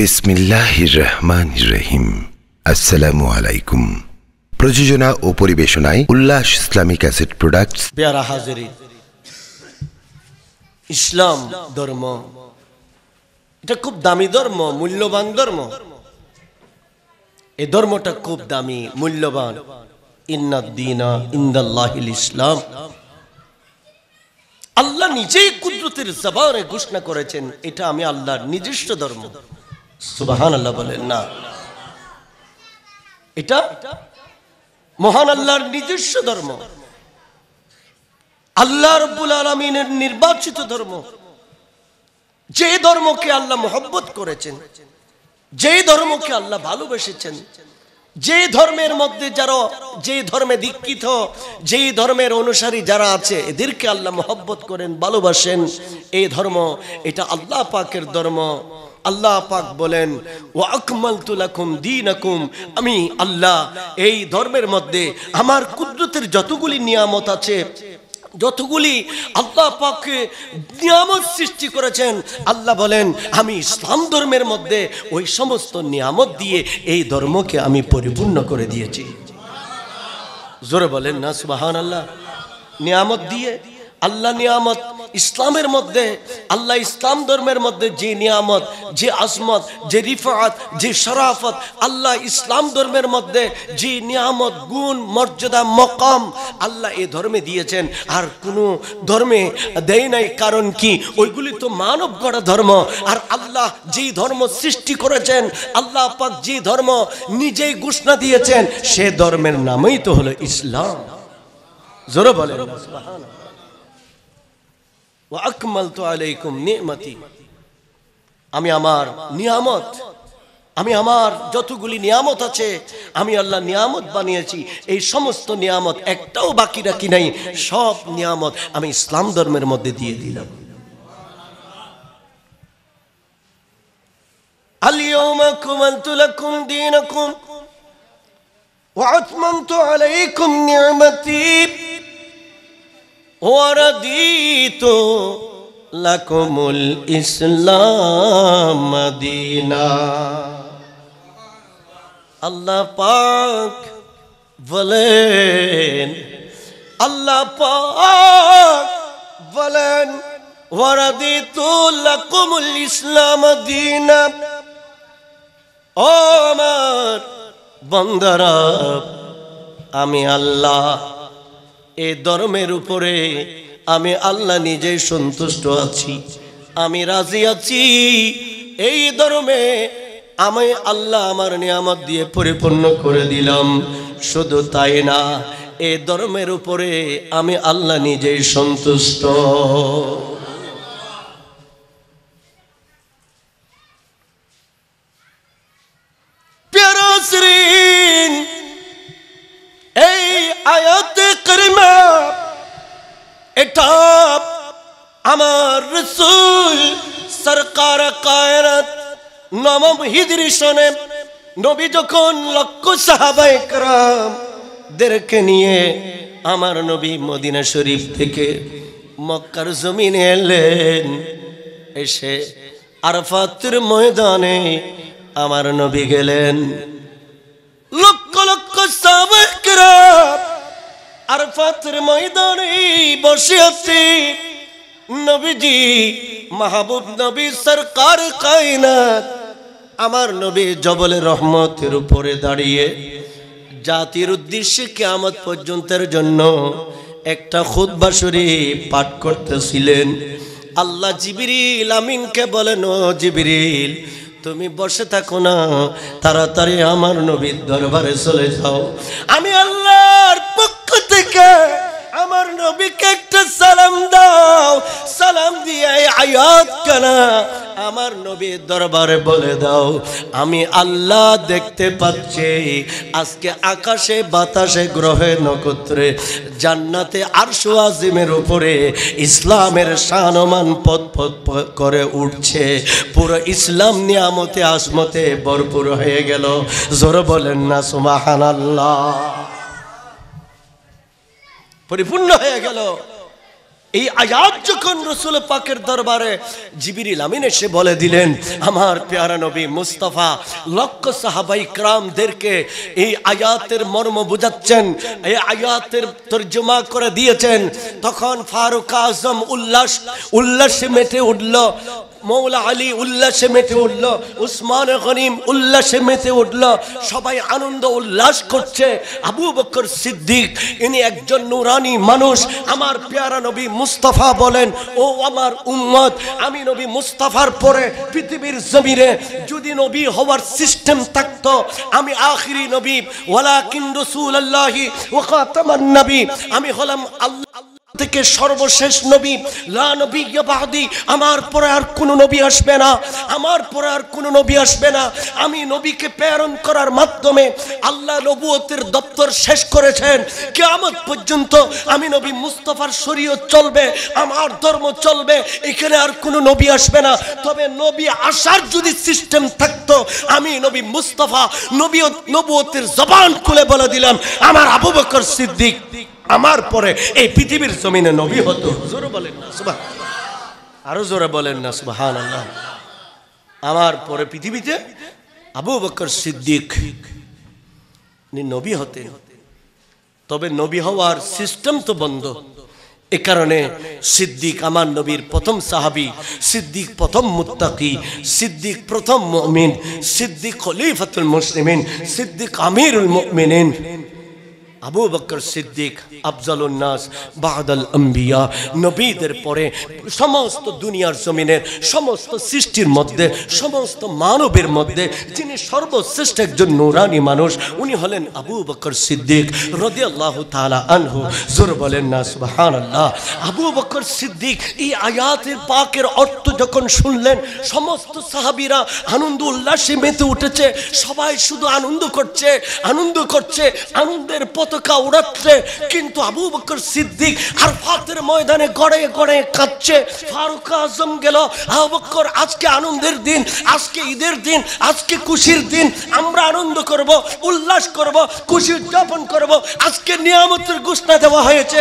বিসমিল্লাহির রহমান রহিম আসসালামু আলাইকুম প্রযোজনা ও পরিবেশনায় উল্লাস ইসলামিক অ্যাসেট প্রোডাক্টস পেয়ারা হাজারি ইসলাম ধর্ম এটা খুব দামি ধর্ম মূল্যবান ধর্ম এ ধর্মটা খুব দামি মূল্যবান ইন্নাদ্দিনা ইন্দাল্লাহিল ইসলাম আল্লাহ নিজেই কুদরতের জবানে ঘোষণা করেছেন এটা আমি আল্লাহর নিজস্ব ধর্ম সুবাহান আল্লাহ বলেন না এটা মহান আল্লাহর নিজস্ব ধর্ম আল্লাহ রব্বুল আলমিনের নির্বাচিত ধর্ম যে ধর্মকে আল্লাহ মোহব্বত করেছেন যে ধর্মকে আল্লাহ ভালোবেসেছেন যে ধর্মের মধ্যে যারা যে ধর্মে দীক্ষিত যে ধর্মের অনুসারী যারা আছে এদেরকে আল্লাহ মোহব্বত করেন ভালোবাসেন এই ধর্ম এটা আল্লাহ পাকের ধর্ম আল্লাহ পাক বলেন ও আকমাল তুলাকুম দিন আকুম আমি আল্লাহ এই ধর্মের মধ্যে আমার কুদরতের যতগুলি নিয়ামত আছে যতগুলি আল্লাহ পাককে নিয়ামত সৃষ্টি করেছেন আল্লাহ বলেন আমি ইসলাম ধর্মের মধ্যে ওই সমস্ত নিয়ামত দিয়ে এই ধর্মকে আমি পরিপূর্ণ করে দিয়েছি জোরে বলেন না সুবাহান আল্লাহ নিয়ামত দিয়ে আল্লাহ নিয়ামত ইসলামের মধ্যে আল্লাহ ইসলাম ধর্মের মধ্যে যে নিয়ামত যে আসমত যে রিফাত যে শরাফত আল্লাহ ইসলাম ধর্মের মধ্যে যে নিয়ামত গুণ মর্যাদা মকাম আল্লাহ এ ধর্মে দিয়েছেন আর কোনো ধর্মে দেয় নাই কারণ কি ওইগুলি তো মানব গড়া ধর্ম আর আল্লাহ যে ধর্ম সৃষ্টি করেছেন আল্লাহ পাক যে ধর্ম নিজেই ঘোষণা দিয়েছেন সে ধর্মের নামই তো হলো ইসলাম জোরে বলে আমি আমার নিয়ামত আমি আমার যতগুলি নিয়ামত আছে আমি আল্লাহ নিয়ামত বানিয়েছি এই সমস্ত নিয়ামত একটাও বাকি রাখি নাই সব নিয়ামত আমি ইসলাম ধর্মের মধ্যে দিয়ে দিলাম اليوم كملت لكم دينكم وأتممت ওয়ারদিত লাকুমুল ইসলাম মদিনা আল্লাহ পাক বলেন আল্লাহ পাক বলেন ওয়ারদিত লাকুমুল ইসলাম মদিনা ও আমার বন্দরা আমি আল্লাহ এ ধর্মের উপরে আমি আল্লাহ নিজেই সন্তুষ্ট আছি আমি রাজি আছি এই ধর্মে আমি আল্লাহ আমার নিয়ামত দিয়ে পরিপূর্ণ করে দিলাম শুধু তাই না এ ধর্মের উপরে আমি আল্লাহ নিজেই সন্তুষ্ট শ্রী আয়াতে করিমা এটা আমার রসুল সরকার কায়রাত নবম হিজরি নবী যখন লক্ষ সাহাবাই করাম দেরকে নিয়ে আমার নবী মদিনা শরীফ থেকে মক্কার জমিনে এলেন এসে আরফাতের ময়দানে আমার নবী গেলেন আরফাতের ময়দানে বসে আছে নবীজি মাহবুব নবী সরকার কায়নাত আমার নবী জবলে রহমতের উপরে দাঁড়িয়ে জাতির উদ্দেশ্যে কেয়ামত পর্যন্তের জন্য একটা খুদ্া শরীফ পাঠ করতেছিলেন আল্লাহ জিবিরিল আমিনকে বলেন ও জিবিরিল তুমি বসে থাকো না তাড়াতাড়ি আমার নবীর দরবারে চলে যাও আমি আল্লাহর আগে আমার নবীকে একটা সালাম দাও সালাম দিয়ে আয়াত কানা আমার নবী দরবারে বলে দাও আমি আল্লাহ দেখতে পাচ্ছি আজকে আকাশে বাতাসে গ্রহে নক্ষত্রে জান্নাতে আরশো আজিমের উপরে ইসলামের সানমান পদ পদ করে উঠছে পুরো ইসলাম নিয়ামতে আসমতে ভরপুর হয়ে গেল জোর বলেন না সুমাহান আল্লাহ পরিপূর্ণ হয়ে গেল এই আয়াত যখন রসুল পাকের দরবারে জিবিরিল আমিন এসে বলে দিলেন আমার পেয়ারা নবী মুস্তাফা লক্ষ সাহাবাই ক্রামদেরকে এই আয়াতের মর্ম বুঝাচ্ছেন এই আয়াতের তর্জমা করে দিয়েছেন তখন ফারুক আজম উল্লাস উল্লাসে মেটে উঠল মৌলা আলী উল্লাসে মেতে উঠল উসমান গনিম উল্লাসে মেতে উঠল সবাই আনন্দ উল্লাস করছে আবু বকর সিদ্দিক ইনি একজন নুরানি মানুষ আমার পেয়ারা নবী মুস্তাফা বলেন ও আমার উম্মত আমি নবী মুস্তাফার পরে পৃথিবীর জমিরে যদি নবী হওয়ার সিস্টেম থাকত আমি আখিরি নবী ওয়ালা কিন্দুসুল আল্লাহি ওয়াকাতামান নবী আমি হলাম আল্লাহ থেকে সর্বশেষ নবী লা নবী বাহাদি আমার পরে আর কোনো নবী আসবে না আমার পরে আর কোনো নবী আসবে না আমি নবীকে প্রেরণ করার মাধ্যমে আল্লাহ নবুয়তের দপ্তর শেষ করেছেন কিয়ামত পর্যন্ত আমি নবী মুস্তাফার শরীয়ত চলবে আমার ধর্ম চলবে এখানে আর কোনো নবী আসবে না তবে নবী আসার যদি সিস্টেম থাকতো আমি নবী মুস্তাফা নবী নবুয়তের জবান খুলে বলে দিলাম আমার আবু বকর সিদ্দিক আমার পরে এই পৃথিবীর জমিনে নবী হতো জোরে বলেন না সুবাহ আরো জোরে বলেন না সুবাহান আল্লাহ আমার পরে পৃথিবীতে আবু বকর সিদ্দিক নবী হতেন তবে নবী হওয়ার সিস্টেম তো বন্ধ এ কারণে সিদ্দিক আমার নবীর প্রথম সাহাবি সিদ্দিক প্রথম মুত্তাকি সিদ্দিক প্রথম মমিন সিদ্দিক খলিফাতুল মুসলিমিন সিদ্দিক আমিরুল মুমিনিন আবু বকর সিদ্দিক উন্নাস বাহাদাল আম্বিয়া নবীদের পরে সমস্ত দুনিয়ার জমিনের সমস্ত সৃষ্টির মধ্যে সমস্ত মানবের মধ্যে যিনি সর্বশ্রেষ্ঠ একজন নৌরানি মানুষ উনি হলেন আবু বকর সিদ্দিক রদি আল্লাহ তালা আনহু জোর বলেন না সুবাহান আল্লাহ আবু বকর সিদ্দিক এই আয়াতের পাকের অর্থ যখন শুনলেন সমস্ত সাহাবিরা আনন্দ উল্লাসে মেতে উঠেছে সবাই শুধু আনন্দ করছে আনন্দ করছে আনন্দের পথ পতাকা উড়াচ্ছে কিন্তু আবু বকর সিদ্দিক আর ফাতের ময়দানে গড়ে গড়ে কাঁদছে ফারুক আজম গেল আবু বকর আজকে আনন্দের দিন আজকে ঈদের দিন আজকে খুশির দিন আমরা আনন্দ করব উল্লাস করব খুশি উদযাপন করব আজকে নিয়ামতের ঘোষণা দেওয়া হয়েছে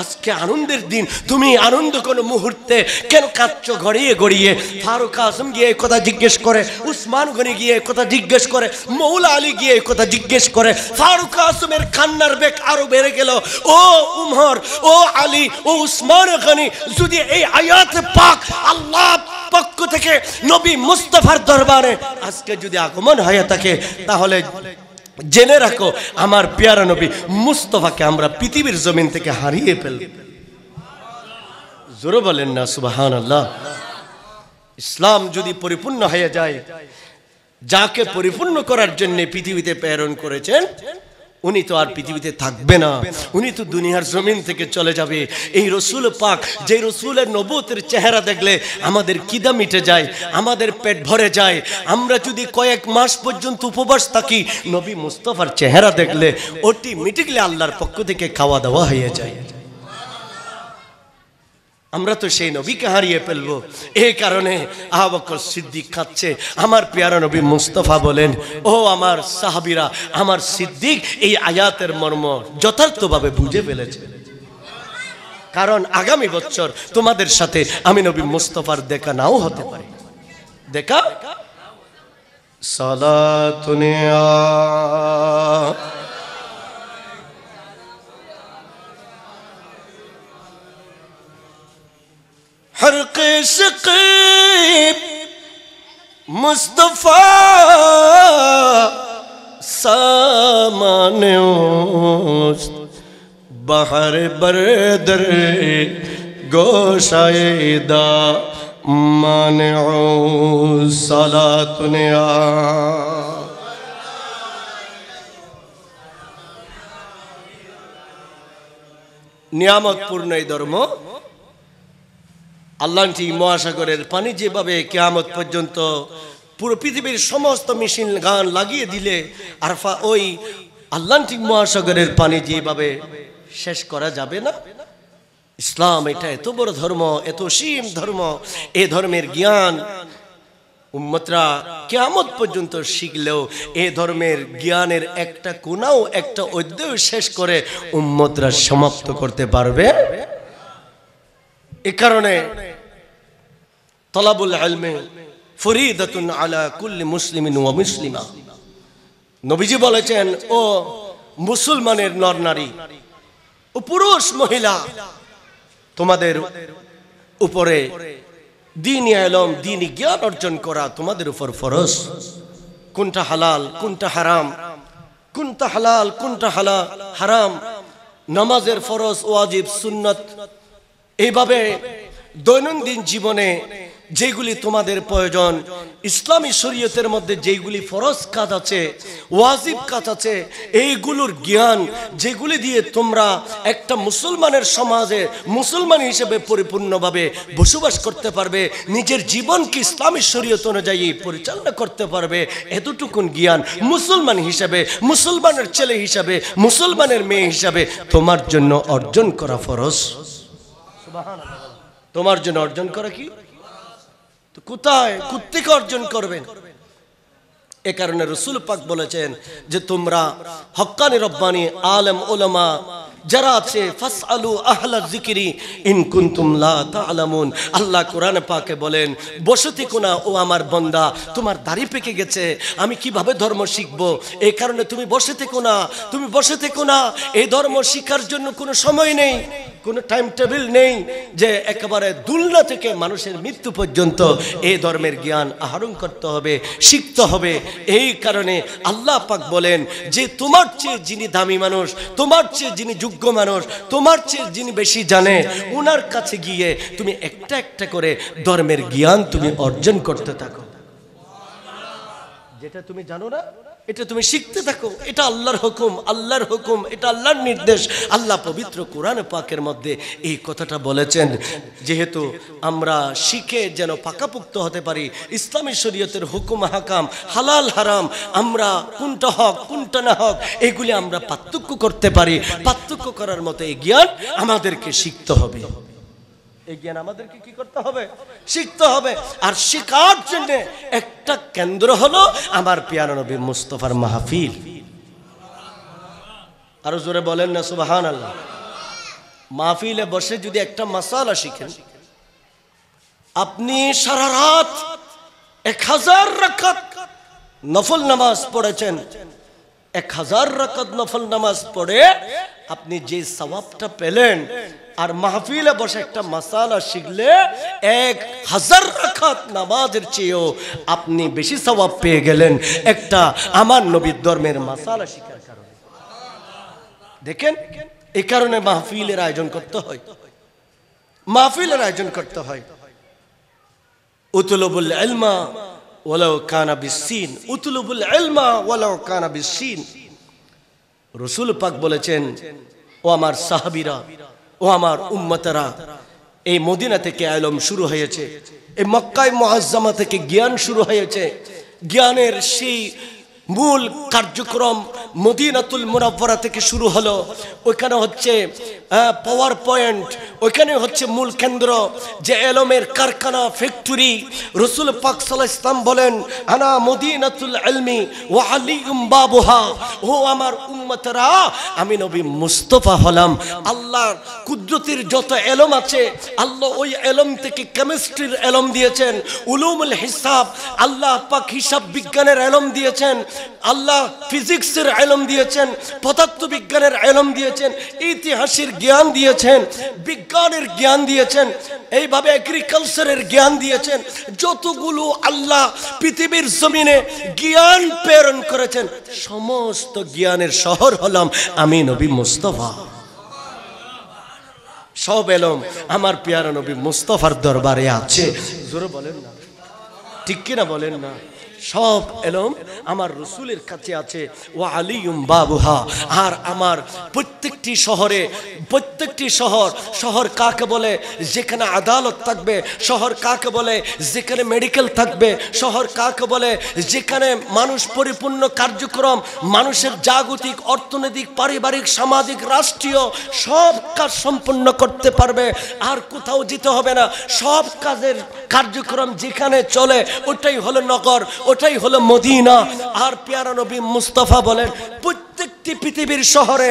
আজকে আনন্দের দিন তুমি আনন্দ কোন মুহূর্তে কেন কাঁদছ গড়িয়ে গড়িয়ে ফারুক আসম গিয়ে কথা জিজ্ঞেস করে উসমান গনি গিয়ে কথা জিজ্ঞেস করে মৌলা আলী গিয়ে কথা জিজ্ঞেস করে ফারুক আসমের কান্নার বেগ আরো বেড়ে গেল ও উমর ও আলী ও উসমান গনি যদি এই আয়াত পাক আল্লাহ পক্ষ থেকে নবী মুস্তফার দরবারে আজকে যদি আগমন হয়ে থাকে তাহলে জেনে রাখো আমার পেয়ারা নবী মুস্তফাকে আমরা পৃথিবীর জমিন থেকে হারিয়ে ফেল জোরে বলেন না সুবাহান আল্লাহ ইসলাম যদি পরিপূর্ণ হয়ে যায় যাকে পরিপূর্ণ করার জন্য পৃথিবীতে প্রেরণ করেছেন উনি তো আর পৃথিবীতে থাকবে না উনি তো দুনিয়ার জমিন থেকে চলে যাবে এই রসুল পাক যে রসুলের নবতের চেহারা দেখলে আমাদের কিদা মিটে যায় আমাদের পেট ভরে যায় আমরা যদি কয়েক মাস পর্যন্ত উপবাস থাকি নবী মুস্তফার চেহারা দেখলে মিটিকলে আল্লাহর পক্ষ থেকে খাওয়া দাওয়া হয়ে যায় আমরা তো সেই নবীকে হারিয়ে ফেলব এই কারণে আহবকর সিদ্দিক খাচ্ছে আমার পেয়ারা নবী মুস্তফা বলেন ও আমার সাহাবিরা আমার সিদ্দিক এই আয়াতের মর্ম যথার্থভাবে বুঝে ফেলেছে কারণ আগামী বছর তোমাদের সাথে আমি নবী মুস্তফার দেখা নাও হতে পারে দেখা সলা ہر قیس مصطفیٰ سامانے اوست بہر بردر گوشہ ایدا مانعو صلاة نیا نیامت پورنے درمو আল্লাহটি মহাসাগরের পানি যেভাবে কেয়ামত পর্যন্ত পুরো পৃথিবীর সমস্ত মেশিন গান লাগিয়ে দিলে আরফা ওই আটলান্টিক মহাসাগরের পানি যেভাবে শেষ করা যাবে না ইসলাম এটা এত বড় ধর্ম এত সীম ধর্ম এ ধর্মের জ্ঞান উম্মতরা কেয়ামত পর্যন্ত শিখলেও এ ধর্মের জ্ঞানের একটা কোনাও একটা অধ্যায় শেষ করে উম্মতরা সমাপ্ত করতে পারবে এ কারণে তলাবুল আলমে ফরিদাতুন আলা কুল্লি মুসলিমিন মুসলিমা নবীজি বলেছেন ও মুসলমানের নর নারী ও পুরুষ মহিলা তোমাদের উপরে দিন আলম দিন জ্ঞান অর্জন করা তোমাদের উপর ফরজ কোনটা হালাল কোনটা হারাম কোনটা হালাল কোনটা হালা হারাম নামাজের ফরজ ওয়াজিব সুন্নত এইভাবে দৈনন্দিন জীবনে যেগুলি তোমাদের প্রয়োজন ইসলামী শরীয়তের মধ্যে যেগুলি ফরজ কাজ আছে ওয়াজিব কাজ আছে এইগুলোর জ্ঞান যেগুলি দিয়ে তোমরা একটা মুসলমানের সমাজে মুসলমান হিসেবে পরিপূর্ণভাবে বসবাস করতে পারবে নিজের জীবনকে ইসলামী শরীয়ত অনুযায়ী পরিচালনা করতে পারবে এতটুকুন জ্ঞান মুসলমান হিসাবে মুসলমানের ছেলে হিসাবে মুসলমানের মেয়ে হিসাবে তোমার জন্য অর্জন করা ফরজ তোমার জন্য অর্জন করা কি তো কোথায় কুত্তিক অর্জন করবেন এ কারণে রসুল পাক বলেছেন যে তোমরা হকানি রব্বানি আলম ওলামা যারা আছে ফাসআলু ফাস যিকরি ইন কুনতুম লা তাআলামুন আল্লাহ কোরআন পাকে বলেন বসতি কোনা ও আমার বান্দা তোমার দাড়ি পেকে গেছে আমি কিভাবে ধর্ম শিখব এই কারণে তুমি বসতি কোনা তুমি বসতি কোনা এই ধর্ম শিখার জন্য কোনো সময় নেই কোনো টাইম টেবিল নেই যে একেবারে দুলনা থেকে মানুষের মৃত্যু পর্যন্ত এই ধর্মের জ্ঞান আহরণ করতে হবে শিখতে হবে এই কারণে আল্লাহ পাক বলেন যে তোমার চেয়ে যিনি দামি মানুষ তোমার চেয়ে যিনি যুগ যোগ্য মানুষ তোমার চেয়ে যিনি বেশি জানে ওনার কাছে গিয়ে তুমি একটা একটা করে ধর্মের জ্ঞান তুমি অর্জন করতে থাকো যেটা তুমি জানো না এটা তুমি শিখতে থাকো এটা আল্লাহর হুকুম আল্লাহর হুকুম এটা আল্লাহর নির্দেশ আল্লাহ পবিত্র কোরআন পাকের মধ্যে এই কথাটা বলেছেন যেহেতু আমরা শিখে যেন পাকাপুক্ত হতে পারি ইসলামী শরীয়তের হুকুম হাকাম হালাল হারাম আমরা কোনটা হক কোনটা না হক এগুলি আমরা পার্থক্য করতে পারি পার্থক্য করার মতো এই জ্ঞান আমাদেরকে শিখতে হবে এই জ্ঞান আমাদেরকে কি করতে হবে শিখতে হবে আর শিখার জন্য একটা কেন্দ্র হলো আমার পিয়ানো নবী মুস্তফার মাহফিল আরো জোরে বলেন না সুবাহান আল্লাহ মাহফিলে বসে যদি একটা মশালা শিখেন আপনি সারা রাত এক হাজার নফল নামাজ পড়েছেন এক হাজার রাকাত নফল নামাজ পড়ে আপনি যে সবাবটা পেলেন আর মাহফিলে বসে একটা মাসালা শিখলে এক হাজার রাখাত নামাজের চেয়েও আপনি বেশি সবাব পেয়ে গেলেন একটা আমার নবীর ধর্মের মাসালা শিখার কারণে দেখেন এ কারণে মাহফিলের আয়োজন করতে হয় মাহফিলের আয়োজন করতে হয় উতলবুল আলমা কানা বিসিন উতলুবুল কানা বিসিন রসুল পাক বলেছেন ও আমার সাহাবিরা ও আমার উম্মতারা এই মদিনা থেকে আলম শুরু হয়েছে এই মক্কায় মহাজ্জামা থেকে জ্ঞান শুরু হয়েছে জ্ঞানের সেই মূল কার্যক্রম মদিনাতুল মুনাব্বরা থেকে শুরু হলো ওইখানে হচ্ছে পাওয়ার পয়েন্ট ওইখানে হচ্ছে মূল কেন্দ্র যে এলমের কারখানা ফ্যাক্টরি রসুল পাক সাল্লাহ ইসলাম বলেন আনা মদিনাতুল আলমি ও আলী বাবুহা ও আমার উম্মতরা আমি নবী মুস্তফা হলাম আল্লাহর কুদরতির যত এলম আছে আল্লাহ ওই এলম থেকে কেমিস্ট্রির এলম দিয়েছেন উলুমুল হিসাব আল্লাহ পাক হিসাব বিজ্ঞানের এলম দিয়েছেন আল্লাহ ফিজিক্সের আলম দিয়েছেন পদার্থ বিজ্ঞানের আলম দিয়েছেন ইতিহাসের জ্ঞান দিয়েছেন বিজ্ঞানের জ্ঞান দিয়েছেন এইভাবে এগ্রিকালচারের জ্ঞান দিয়েছেন যতগুলো আল্লাহ পৃথিবীর জমিনে জ্ঞান প্রেরণ করেছেন সমস্ত জ্ঞানের শহর হলাম আমি নবী মুস্তফা সব এলম আমার পেয়ারা নবী মুস্তফার দরবারে আছে জোরে বলেন না ঠিক কিনা বলেন না সব এলম আমার রসুলের কাছে আছে ওয়া আলিউম বাবুহা আর আমার প্রত্যেকটি শহরে প্রত্যেকটি শহর শহর কাকে বলে যেখানে আদালত থাকবে শহর কাকে বলে যেখানে মেডিকেল থাকবে শহর কাকে বলে যেখানে মানুষ পরিপূর্ণ কার্যক্রম মানুষের জাগতিক অর্থনৈতিক পারিবারিক সামাজিক রাষ্ট্রীয় সব কাজ সম্পন্ন করতে পারবে আর কোথাও যেতে হবে না সব কাজের কার্যক্রম যেখানে চলে ওটাই হলো নগর ওটাই হলো মদিনা আর পেয়ারা নবী মুস্তফা বলেন প্রত্যেকটি পৃথিবীর শহরে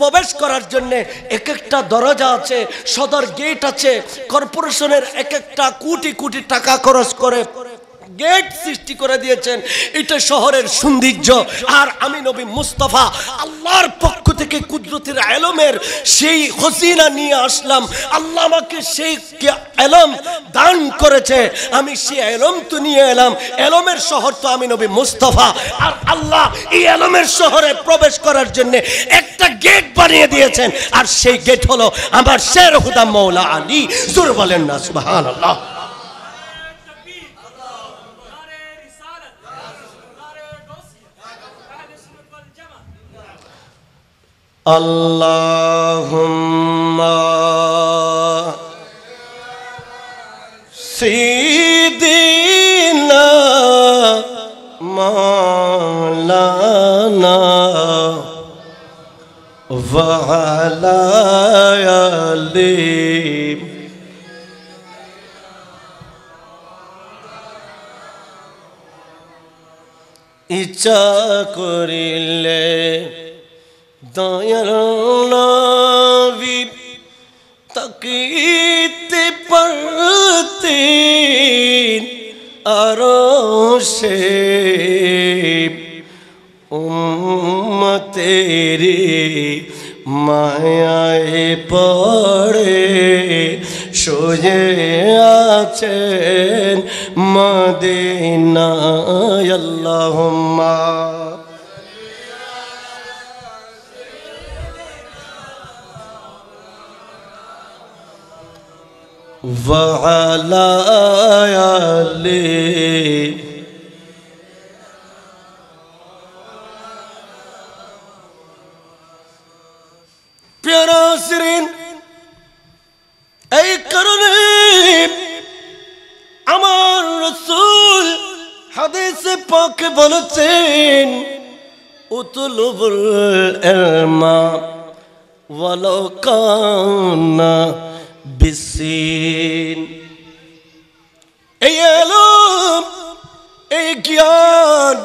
প্রবেশ করার জন্যে এক একটা দরজা আছে সদর গেট আছে কর্পোরেশনের এক একটা কোটি কোটি টাকা খরচ করে গেট সৃষ্টি করে দিয়েছেন এটা শহরের সৌন্দর্য আর আমি নবী মুস্তফা আল্লাহর পক্ষ থেকে কুদরতের আলমের সেই হসিনা নিয়ে আসলাম আল্লাহ আমাকে সেই এলম দান করেছে আমি সেই এলম তো নিয়ে এলাম এলমের শহর তো আমি নবী মুস্তফা আর আল্লাহ এই এলমের শহরে প্রবেশ করার জন্যে একটা গেট বানিয়ে দিয়েছেন আর সেই গেট হলো আমার শের হুদা মৌলা আলী জোর বলেন না সুহান আল্লাহ اللہ مولانا سن وحل ایچا کر दायरावी तकीत पड़ते आरो से उम तेरी মায়ায় পড়ে সোজে আছেন মদিনা আল্লাহুম্মা وعلى آله پیارا سرین اے کرنے আমার রসুল হাদিসে পাকে বলেছেন উতলুবুল ইলমা ওয়ালাউ কানা বিসিন এই আলম এই জ্ঞান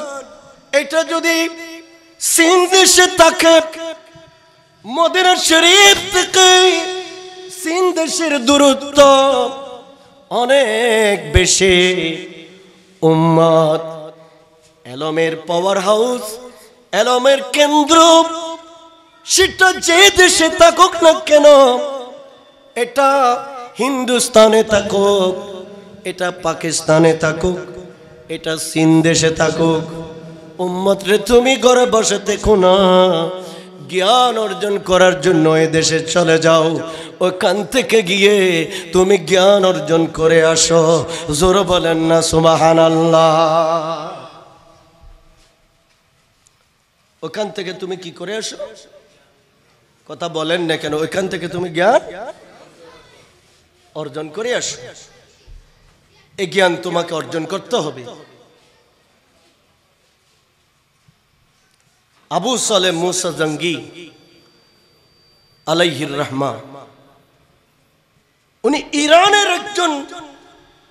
এটা যদি সিন দেশে থাকে মদিনা শরীফ থেকে সিন দেশের দূরত্ব অনেক বেশি উম্মত এলমের পাওয়ার হাউস এলমের কেন্দ্র সেটা যে দেশে থাকুক না কেন এটা হিন্দুস্তানে থাকুক এটা পাকিস্তানে থাকুক এটা চীন দেশে থাকুক উম্মতরে তুমি ঘরে বসে দেখো না জ্ঞান অর্জন করার জন্য এ দেশে চলে যাও ওখান থেকে গিয়ে তুমি জ্ঞান অর্জন করে আসো জোর বলেন না সুমাহান ওখান থেকে তুমি কি করে আসো কথা বলেন না কেন ওইখান থেকে তুমি জ্ঞান অর্জন করে আস এ জ্ঞান তোমাকে অর্জন করতে হবে আবু সালে মুসা জঙ্গি আলাইহির রহমা উনি ইরানের একজন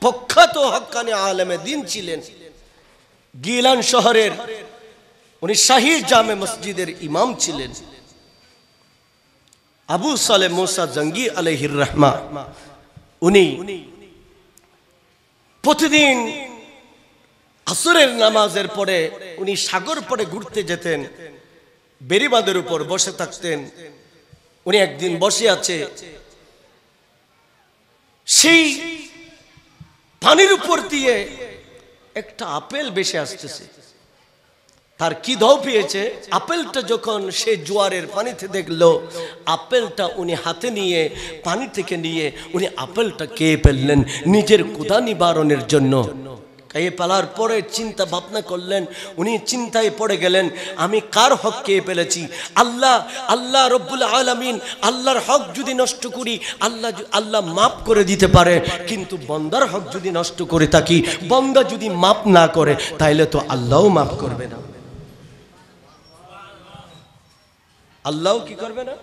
প্রখ্যাত হকানে আলমে দিন ছিলেন গিলান শহরের উনি শাহী জামে মসজিদের ইমাম ছিলেন আবু সালে মোসা জঙ্গি আলহির রহমা উনি প্রতিদিন আসরের নামাজের পরে উনি সাগর পরে ঘুরতে যেতেন বেরিবাদের উপর বসে থাকতেন উনি একদিন বসে আছে সেই পানির উপর দিয়ে একটা আপেল বেশি আসতেছে তার কি ধাও পেয়েছে আপেলটা যখন সে জোয়ারের পানিতে দেখলো আপেলটা উনি হাতে নিয়ে পানি থেকে নিয়ে উনি আপেলটা কে ফেললেন নিজের কুদা নিবারণের জন্য খেয়ে পেলার পরে চিন্তা ভাবনা করলেন উনি চিন্তায় পড়ে গেলেন আমি কার হক কে ফেলেছি আল্লাহ আল্লাহ রব্বুল আলমিন আল্লাহর হক যদি নষ্ট করি আল্লাহ আল্লাহ মাপ করে দিতে পারে কিন্তু বন্দার হক যদি নষ্ট করে থাকি বন্দা যদি মাপ না করে তাইলে তো আল্লাহও মাপ করবে না আল্লাহ কি করবে না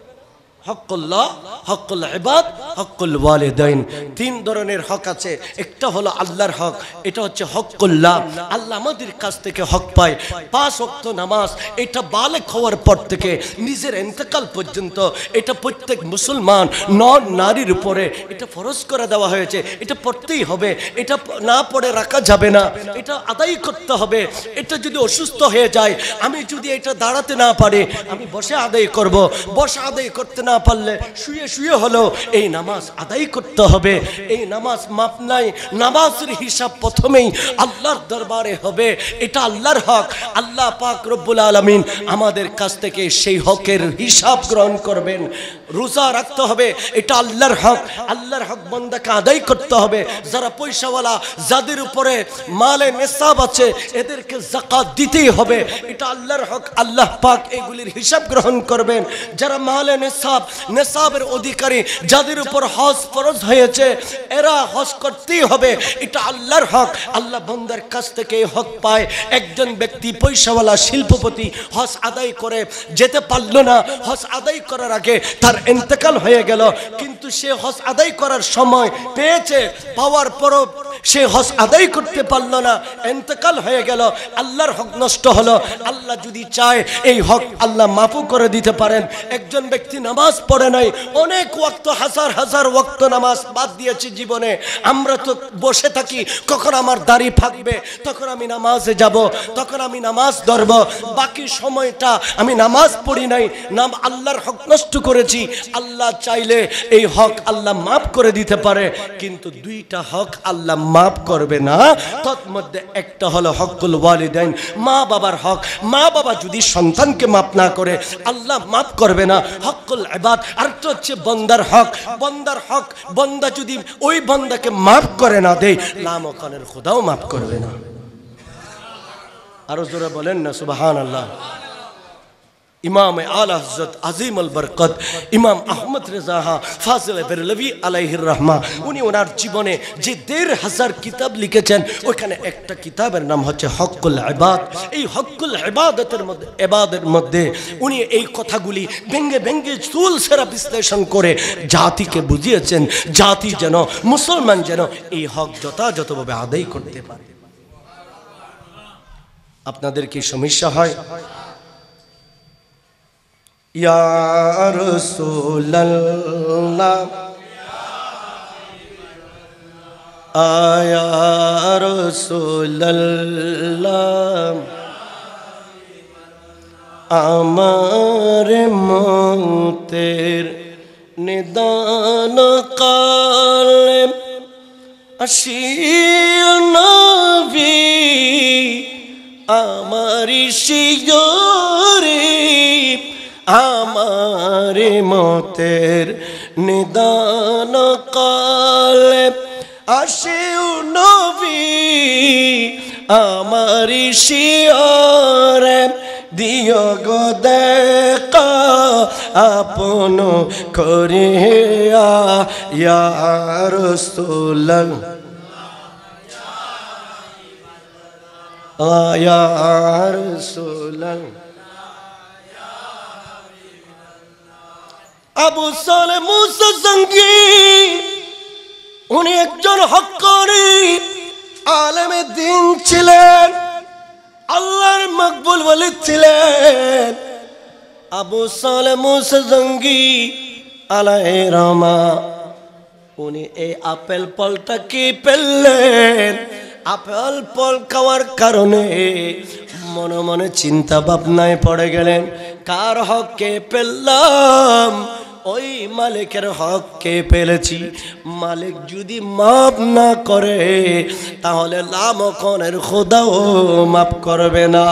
হকুল্লাহ হকুল এবাদ হকুল ওয়ালেদাইন তিন ধরনের হক আছে একটা হলো আল্লাহর হক এটা হচ্ছে হকুল্লাহ আল্লাহ আমাদের কাছ থেকে হক পায় পাঁচ অক্ত নামাজ এটা বালেক হওয়ার পর থেকে নিজের এন্তকাল পর্যন্ত এটা প্রত্যেক মুসলমান নর নারীর উপরে এটা ফরজ করে দেওয়া হয়েছে এটা পড়তেই হবে এটা না পড়ে রাখা যাবে না এটা আদায় করতে হবে এটা যদি অসুস্থ হয়ে যায় আমি যদি এটা দাঁড়াতে না পারি আমি বসে আদায় করব বসে আদায় করতে না না পারলে শুয়ে শুয়ে হলো এই নামাজ আদায় করতে হবে এই নামাজ মাপ নাই নামাজের হিসাব প্রথমেই আল্লাহর দরবারে হবে এটা আল্লাহর হক আল্লাহ পাক রব্বুল আলমিন আমাদের কাছ থেকে সেই হকের হিসাব গ্রহণ করবেন রোজা রাখতে হবে এটা আল্লাহর হক আল্লাহর হক বন্দাকে আদায় করতে হবে যারা পয়সাওয়ালা যাদের উপরে মালে নেশাব আছে এদেরকে জাকাত দিতেই হবে এটা আল্লাহর হক আল্লাহ পাক এগুলির হিসাব গ্রহণ করবেন যারা মালে নেশাব নেশাবের অধিকারী যাদের উপর হজ ফরজ হয়েছে এরা হজ করতেই হবে এটা আল্লাহর হক আল্লাহ বন্ধের কাছ থেকে হক পায় একজন ব্যক্তি পয়সাওয়ালা শিল্পপতি হজ আদায় করে যেতে পারল না হজ আদায় করার আগে তার এতেকাল হয়ে গেল কিন্তু সে হজ আদায় করার সময় পেয়েছে পাওয়ার পরও সে হজ আদায় করতে পারল না এন্তেকাল হয়ে গেল আল্লাহর হক নষ্ট হলো আল্লাহ যদি চায় এই হক আল্লাহ মাফও করে দিতে পারেন একজন ব্যক্তি নামাজ নামাজ পড়ে নাই অনেক ওয়াক্ত হাজার হাজার ওয়াক্ত নামাজ বাদ দিয়েছি জীবনে আমরা তো বসে থাকি কখন আমার দাড়ি ফাঁকবে তখন আমি নামাজে যাব তখন আমি নামাজ ধরব বাকি সময়টা আমি নামাজ পড়ি নাই নাম আল্লাহর হক নষ্ট করেছি আল্লাহ চাইলে এই হক আল্লাহ মাফ করে দিতে পারে কিন্তু দুইটা হক আল্লাহ মাফ করবে না তৎমধ্যে একটা হলো হকুল ওয়ালিদাইন মা বাবার হক মা বাবা যদি সন্তানকে মাফ না করে আল্লাহ মাফ করবে না হকুল আর আরেকটা হচ্ছে বন্দার হক বন্দার হক বন্দা যদি ওই বন্দাকে মাফ করে না দেয় লামকানের খোদাও মাফ করবে না আরো জোরে বলেন না সুবাহান আল্লাহ ইমাম আল হজরত আজিম আল বরকত ইমাম আহমদ রেজাহা ফাজল বেরলভি আলাইহির রহমা উনি ওনার জীবনে যে দেড় হাজার কিতাব লিখেছেন ওইখানে একটা কিতাবের নাম হচ্ছে হকুল আবাদ এই হকুল আবাদতের মধ্যে এবাদের মধ্যে উনি এই কথাগুলি ব্যঙ্গে ব্যঙ্গে চুল সেরা বিশ্লেষণ করে জাতিকে বুঝিয়েছেন জাতি যেন মুসলমান যেন এই হক যথাযথভাবে আদায় করতে পারে আপনাদের কি সমস্যা হয় ইয়ার সোল্লা আয়ার সোল্লা আমার মতের নিদান কালে আসিও নবী আমার আমার মতের নিদান কালে আসে নবী আমার শিয়রে দিয় গো দেখা আপন করিয়া ইয়ার সোলং আয়ার সোলং আবু সালে মুসা সঙ্গী উনি একজন হকরি আলমে দিন ছিলেন আল্লাহর মকবুল বলে ছিলেন আবু সালে মুসা জঙ্গি আলাহে রমা উনি এই আপেল ফলটা কি পেলেন আপেল ফল খাওয়ার কারণে মনে মনে চিন্তা ভাবনায় পড়ে গেলেন কার হককে পেলাম ওই মালিকের হককে পেলেছি মালিক যদি মাফ না করে তাহলে লামকনের খোদাও মাফ করবে না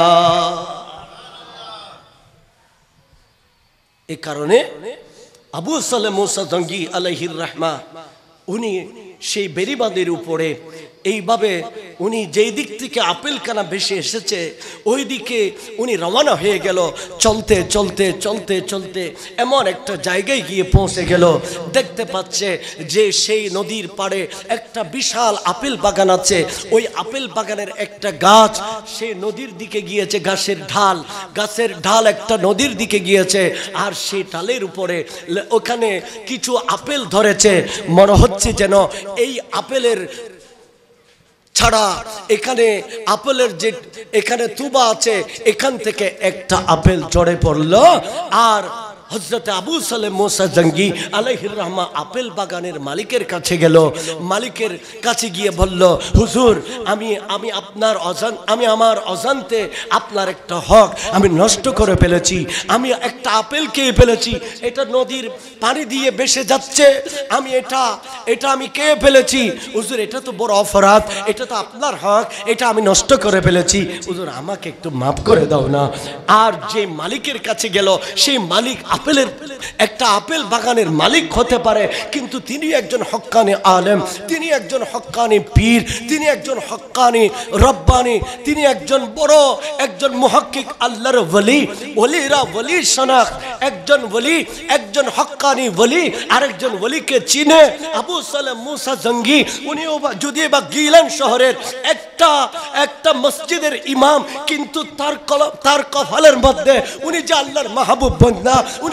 এ কারণে আবু সালে মোসাদঙ্গি আলহির রাহমা উনি সেই বেরিবাদের উপরে এইভাবে উনি যেই দিক থেকে আপেল কানা বেশি এসেছে ওই দিকে উনি রওনা হয়ে গেল চলতে চলতে চলতে চলতে এমন একটা জায়গায় গিয়ে পৌঁছে গেল দেখতে পাচ্ছে যে সেই নদীর পাড়ে একটা বিশাল আপেল বাগান আছে ওই আপেল বাগানের একটা গাছ সে নদীর দিকে গিয়েছে গাছের ঢাল গাছের ঢাল একটা নদীর দিকে গিয়েছে আর সেই ঢালের উপরে ওখানে কিছু আপেল ধরেছে মনে হচ্ছে যেন এই আপেলের ছাড়া এখানে আপেলের যে এখানে তুবা আছে এখান থেকে একটা আপেল চড়ে পড়ল আর হজরত আবু সালে মোসা জঙ্গি আলহির রহমা আপেল বাগানের মালিকের কাছে গেল মালিকের কাছে গিয়ে বলল হুজুর আমি আমি আপনার অজান আমি আমার অজান্তে আপনার একটা হক আমি নষ্ট করে ফেলেছি আমি একটা আপেল কে ফেলেছি এটা নদীর পানি দিয়ে বেসে যাচ্ছে আমি এটা এটা আমি কে ফেলেছি হুজুর এটা তো বড় অপরাধ এটা তো আপনার হক এটা আমি নষ্ট করে ফেলেছি হুজুর আমাকে একটু মাফ করে দাও না আর যে মালিকের কাছে গেল সেই মালিক আপেলের একটা আপেল বাগানের মালিক হতে পারে কিন্তু তিনি একজন হক্কানি আলেম তিনি একজন হক্কানি পীর তিনি একজন হক্কানি রব্বানি তিনি একজন বড় একজন মুহাক্কিক আল্লাহর ওলি ওলিরা ওলি শনাখ একজন ওলি একজন হক্কানি ওলি আরেকজন ওলিকে চিনে আবু সালাম মুসা জঙ্গি উনিও যদি বা গিলান শহরের একটা একটা মসজিদের ইমাম কিন্তু তার কলম তার কফালের মধ্যে উনি যে আল্লাহর মাহবুব বন্ধা উনি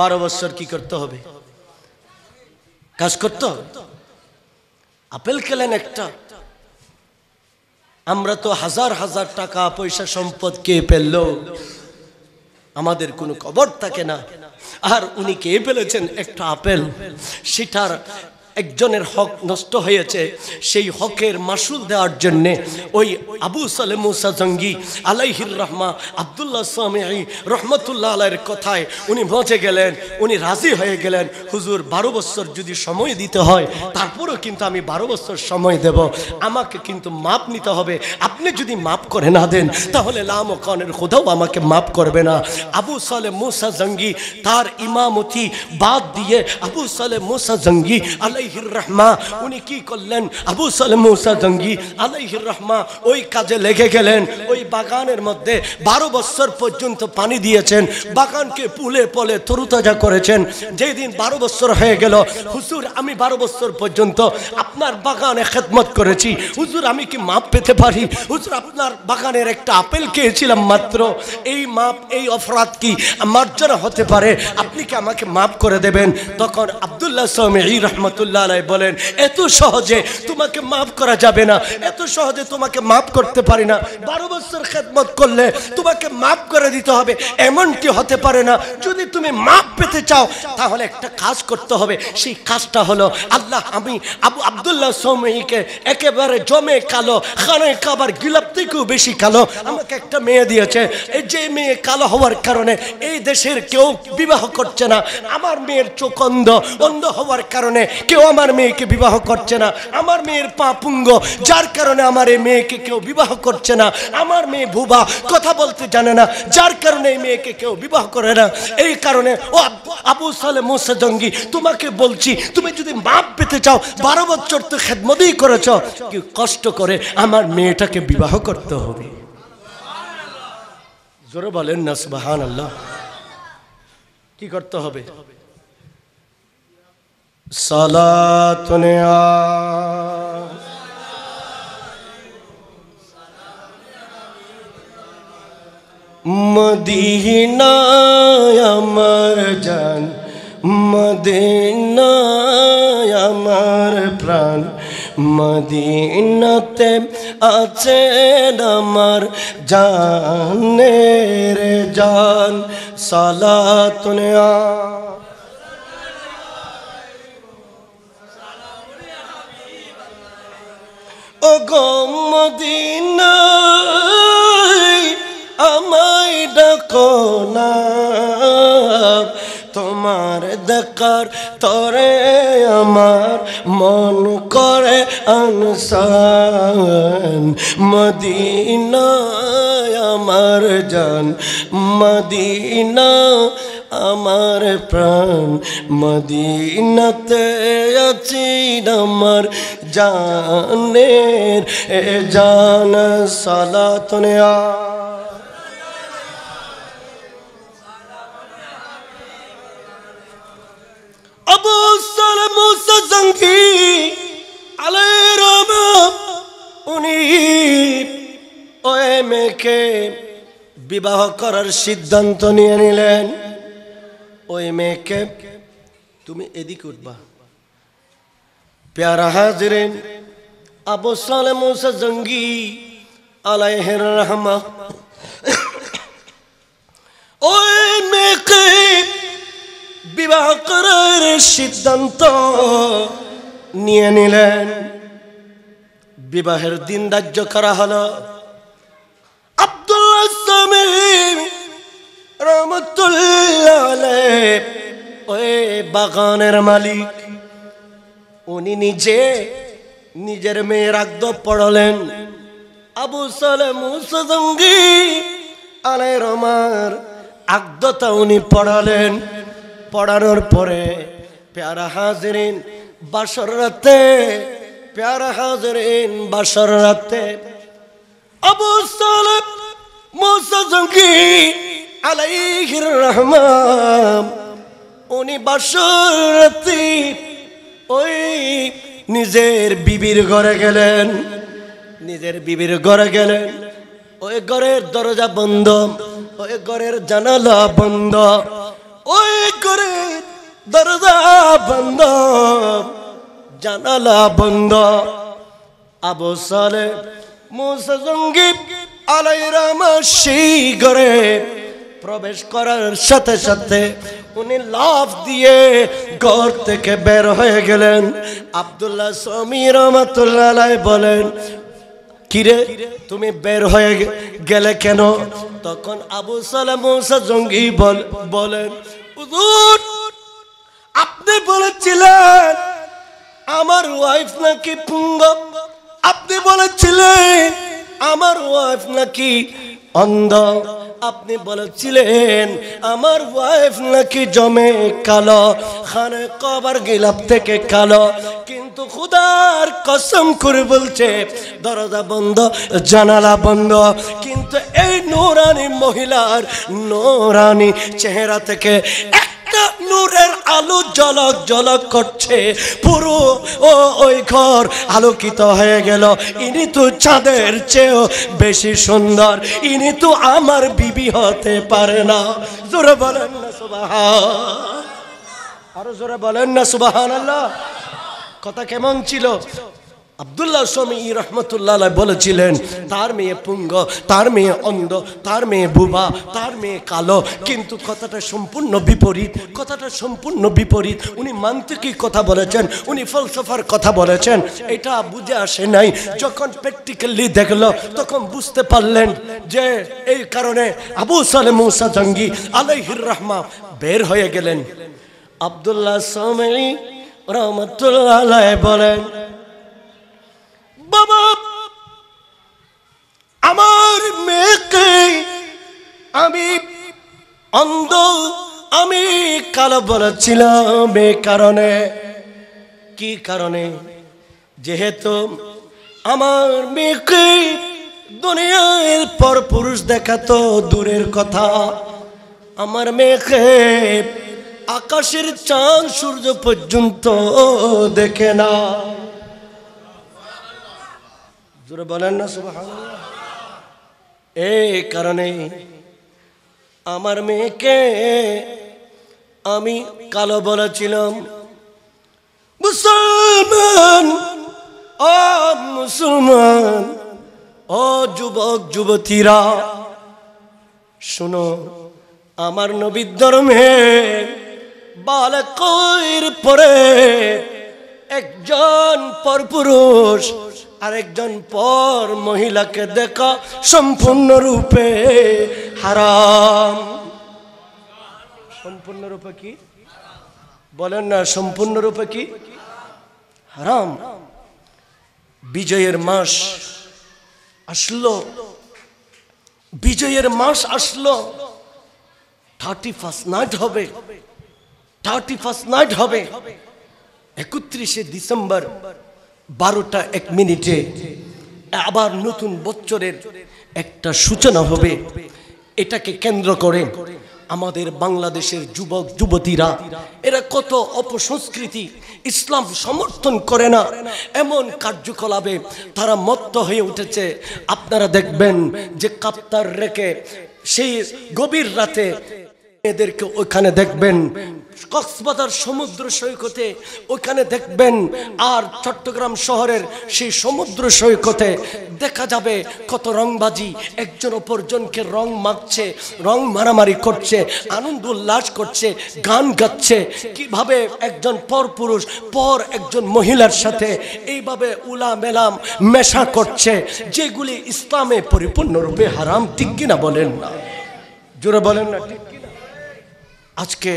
বারো বছর কি করতে হবে কাজ করতে হবে আপেল খেলেন একটা আমরা তো হাজার হাজার টাকা পয়সা সম্পদ কে পেল আমাদের কোনো খবর থাকে না আর উনি কে পেলেছেন একটা আপেল সেটার একজনের হক নষ্ট হয়েছে সেই হকের মাসুল দেওয়ার জন্যে ওই আবু সালে মুসা জঙ্গি আলাইহির রহমা আবদুল্লাহ সামি রহমতুল্লাহ আলাইয়ের কথায় উনি বঁচে গেলেন উনি রাজি হয়ে গেলেন হুজুর বারো বছর যদি সময় দিতে হয় তারপরও কিন্তু আমি বারো বছর সময় দেব আমাকে কিন্তু মাপ নিতে হবে আপনি যদি মাপ করে না দেন তাহলে লাম কনের খোদাও আমাকে মাপ করবে না আবু সালে মুসা জঙ্গি তার ইমামতি বাদ দিয়ে আবু সালে মুসা জঙ্গি আল্লাহ আলাইহির রহমা উনি কি করলেন আবু জঙ্গি আলাইহির রহমা ওই কাজে লেগে গেলেন ওই বাগানের মধ্যে বারো বছর পর্যন্ত পানি দিয়েছেন বাগানকে পুলে পলে তরুতাজা করেছেন যেই দিন বারো বছর হয়ে গেল হুজুর আমি বারো বছর পর্যন্ত আপনার বাগানে খেদমত করেছি হুজুর আমি কি মাপ পেতে পারি হুজুর আপনার বাগানের একটা আপেল খেয়েছিলাম মাত্র এই মাপ এই অপরাধ কি মার্জনা হতে পারে আপনি কি আমাকে মাপ করে দেবেন তখন আবদুল্লাহ সৌমি রহমতুল্লাহ রহমতুল্লাহ আলাই বলেন এত সহজে তোমাকে মাফ করা যাবে না এত সহজে তোমাকে মাফ করতে পারি না বারো বছর খেদমত করলে তোমাকে মাফ করে দিতে হবে এমনটি হতে পারে না যদি তুমি মাফ পেতে চাও তাহলে একটা কাজ করতে হবে সেই কাজটা হলো আল্লাহ আমি আবু আবদুল্লাহ সৌমিকে একেবারে জমে কালো খানে খাবার গিলাপ থেকেও বেশি কালো আমাকে একটা মেয়ে দিয়েছে এই যে মেয়ে কালো হওয়ার কারণে এই দেশের কেউ বিবাহ করছে না আমার মেয়ের চোখ অন্ধ অন্ধ হওয়ার কারণে কেউ কেউ আমার মেয়েকে বিবাহ করছে না আমার মেয়ের পা পুঙ্গ যার কারণে আমার এই মেয়েকে কেউ বিবাহ করছে না আমার মেয়ে ভুবা কথা বলতে জানে না যার কারণে এই মেয়েকে কেউ বিবাহ করে না এই কারণে ও আবু সালে মোসা জঙ্গি তোমাকে বলছি তুমি যদি মাপ পেতে চাও বারো বছর তো খেদমতেই করেছ কি কষ্ট করে আমার মেয়েটাকে বিবাহ করতে হবে জোরে বলেন না সুবাহান আল্লাহ কি করতে হবে سلا تنیا مدینہ امر جان مدینہ امر پرا مدین امر جانے جان سالہ تنیا ও গমদিন আমায় না তোমার দেখার তরে আমার মন করে আনসান মদিনা আমার জান মদিনা আমার প্রাণ মদিনাতে আছি আমার জানের এ জান সালাতনিয়া আবু উনি ওই মেয়েকে বিবাহ করার সিদ্ধান্ত নিয়ে নিলেন ওই মেয়েকে তুমি এদিকে উঠবা প্যারা हाजिर আবু সালে मूसा জঙ্গি আলাইহের রহমা ওই মেয়েকে বিবাহ করার সিদ্ধান্ত নিয়ে নিলেন বিবাহের দিন ধার্য করা হলো আব্দুল্লাহ ইসলামী রহমতুল্লাহ ওই বাগানের মালিক উনি নিজে নিজের মেয়ের আগ্দ পড়লেন আবু সালে মুসঙ্গি আলাই রমার আগদতা উনি পড়ালেন পড়ানোর পরে প্যারা হাজরিন বাসর রাতে প্যারা হাজরিন বাসর রাতে আবু সালে মুসঙ্গি রহমান উনি বাসর রাতে ওই নিজের বিবির ঘরে গেলেন নিজের বিবির ঘরে গেলেন ওই ঘরের দরজা বন্ধ ওই ঘরের জানালা বন্ধ ওই ঘরের দরজা বন্ধ জানালা বন্ধ আবু সালে মুসা জঙ্গি আলাই রামা সেই ঘরে প্রবেশ করার সাথে সাথে উনি লাভ দিয়ে ঘর থেকে বের হয়ে গেলেন আবদুল্লাহ সমীর রহমাতুল্লাহ বলেন কিরে তুমি বের হয়ে গেলে কেন তখন আবু সালাম জঙ্গি বলেন আপনি বলেছিলেন আমার ওয়াইফ নাকি পুঙ্গ আপনি বলেছিলেন আমার ওয়াইফ নাকি অন্ধ আপনি বলেছিলেন আমার ওয়াইফ নাকি জমে কালো খানে কবার গিলাপ থেকে কালো কিন্তু খুদার কসম করে বলছে দরজা বন্ধ জানালা বন্ধ কিন্তু এই নোরানি মহিলার নোরানি চেহারা থেকে নূরের আলো জলক জলক করছে পুরো ও ওই ঘর আলোকিত হয়ে গেল ইনি তো চাঁদের চেয়েও বেশি সুন্দর ইনি তো আমার বিবি হতে পারে না জোরে বলেন না সুবাহ আরো জোরে বলেন না সুবাহ কথা কেমন ছিল আবদুল্লাহ স্বামী রহমতুল্লাহ বলেছিলেন তার মেয়ে পুঙ্গ তার মেয়ে অন্ধ তার মেয়ে বুবা তার মেয়ে কালো কিন্তু কথাটা সম্পূর্ণ বিপরীত কথাটা সম্পূর্ণ বিপরীত উনি মান্তিকই কথা বলেছেন উনি ফলসফার কথা বলেছেন এটা বুঝে আসে নাই যখন প্র্যাকটিক্যালি দেখলো তখন বুঝতে পারলেন যে এই কারণে আবু সালে মৌসা জঙ্গি আলাইহির রহমা বের হয়ে গেলেন আবদুল্লাহ স্বামী রহমতুল্লাহ বলেন বাবা আমার মেয়েকে আমি অন্ধ আমি কালো বলেছিলাম এ কারণে কি কারণে যেহেতু আমার মেয়েকে দুনিয়ার পর পুরুষ দেখা তো দূরের কথা আমার মেয়েকে আকাশের চাঁদ সূর্য পর্যন্ত দেখে না জোরে বলেন না এই কারণে আমার মেয়েকে আমি কালো বলেছিলাম মুসলমান ও মুসলমান ও যুবক যুবতীরা শুনো আমার নবী ধর্মে বালকের পরে একজন পরপুরুষ আরেকজন পর মহিলাকে দেখা সম্পূর্ণরূপে হারাম সম্পূর্ণরূপে কি বলেন না সম্পূর্ণরূপে কি হারাম বিজয়ের মাস আসলো বিজয়ের মাস আসলো থার্টি ফার্স্ট নাইট হবে থার্টি ফার্স্ট নাইট হবে একত্রিশে ডিসেম্বর বারোটা এক মিনিটে আবার নতুন বছরের একটা সূচনা হবে এটাকে কেন্দ্র করে আমাদের বাংলাদেশের যুবক যুবতীরা এরা কত অপসংস্কৃতি ইসলাম সমর্থন করে না এমন কার্যকলাপে তারা মত্ত হয়ে উঠেছে আপনারা দেখবেন যে কাপ্তার রেখে সেই গভীর রাতে এদেরকে ওখানে দেখবেন কক্সবাজার সমুদ্র সৈকতে ওখানে দেখবেন আর চট্টগ্রাম শহরের সেই সমুদ্র সৈকতে দেখা যাবে কত রংবাজি একজন অপরজনকে রং মাখছে রং মারামারি করছে আনন্দ উল্লাস করছে গান গাচ্ছে কিভাবে একজন পর পুরুষ পর একজন মহিলার সাথে এইভাবে উলা মেলাম মেশা করছে যেগুলি ইসলামে পরিপূর্ণরূপে হারাম ঠিক কিনা বলেন না জোরে বলেন না ঠিক আজকে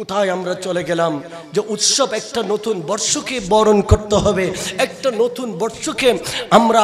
কোথায় আমরা চলে গেলাম যে উৎসব একটা নতুন বর্ষকে বরণ করতে হবে একটা নতুন বর্ষকে আমরা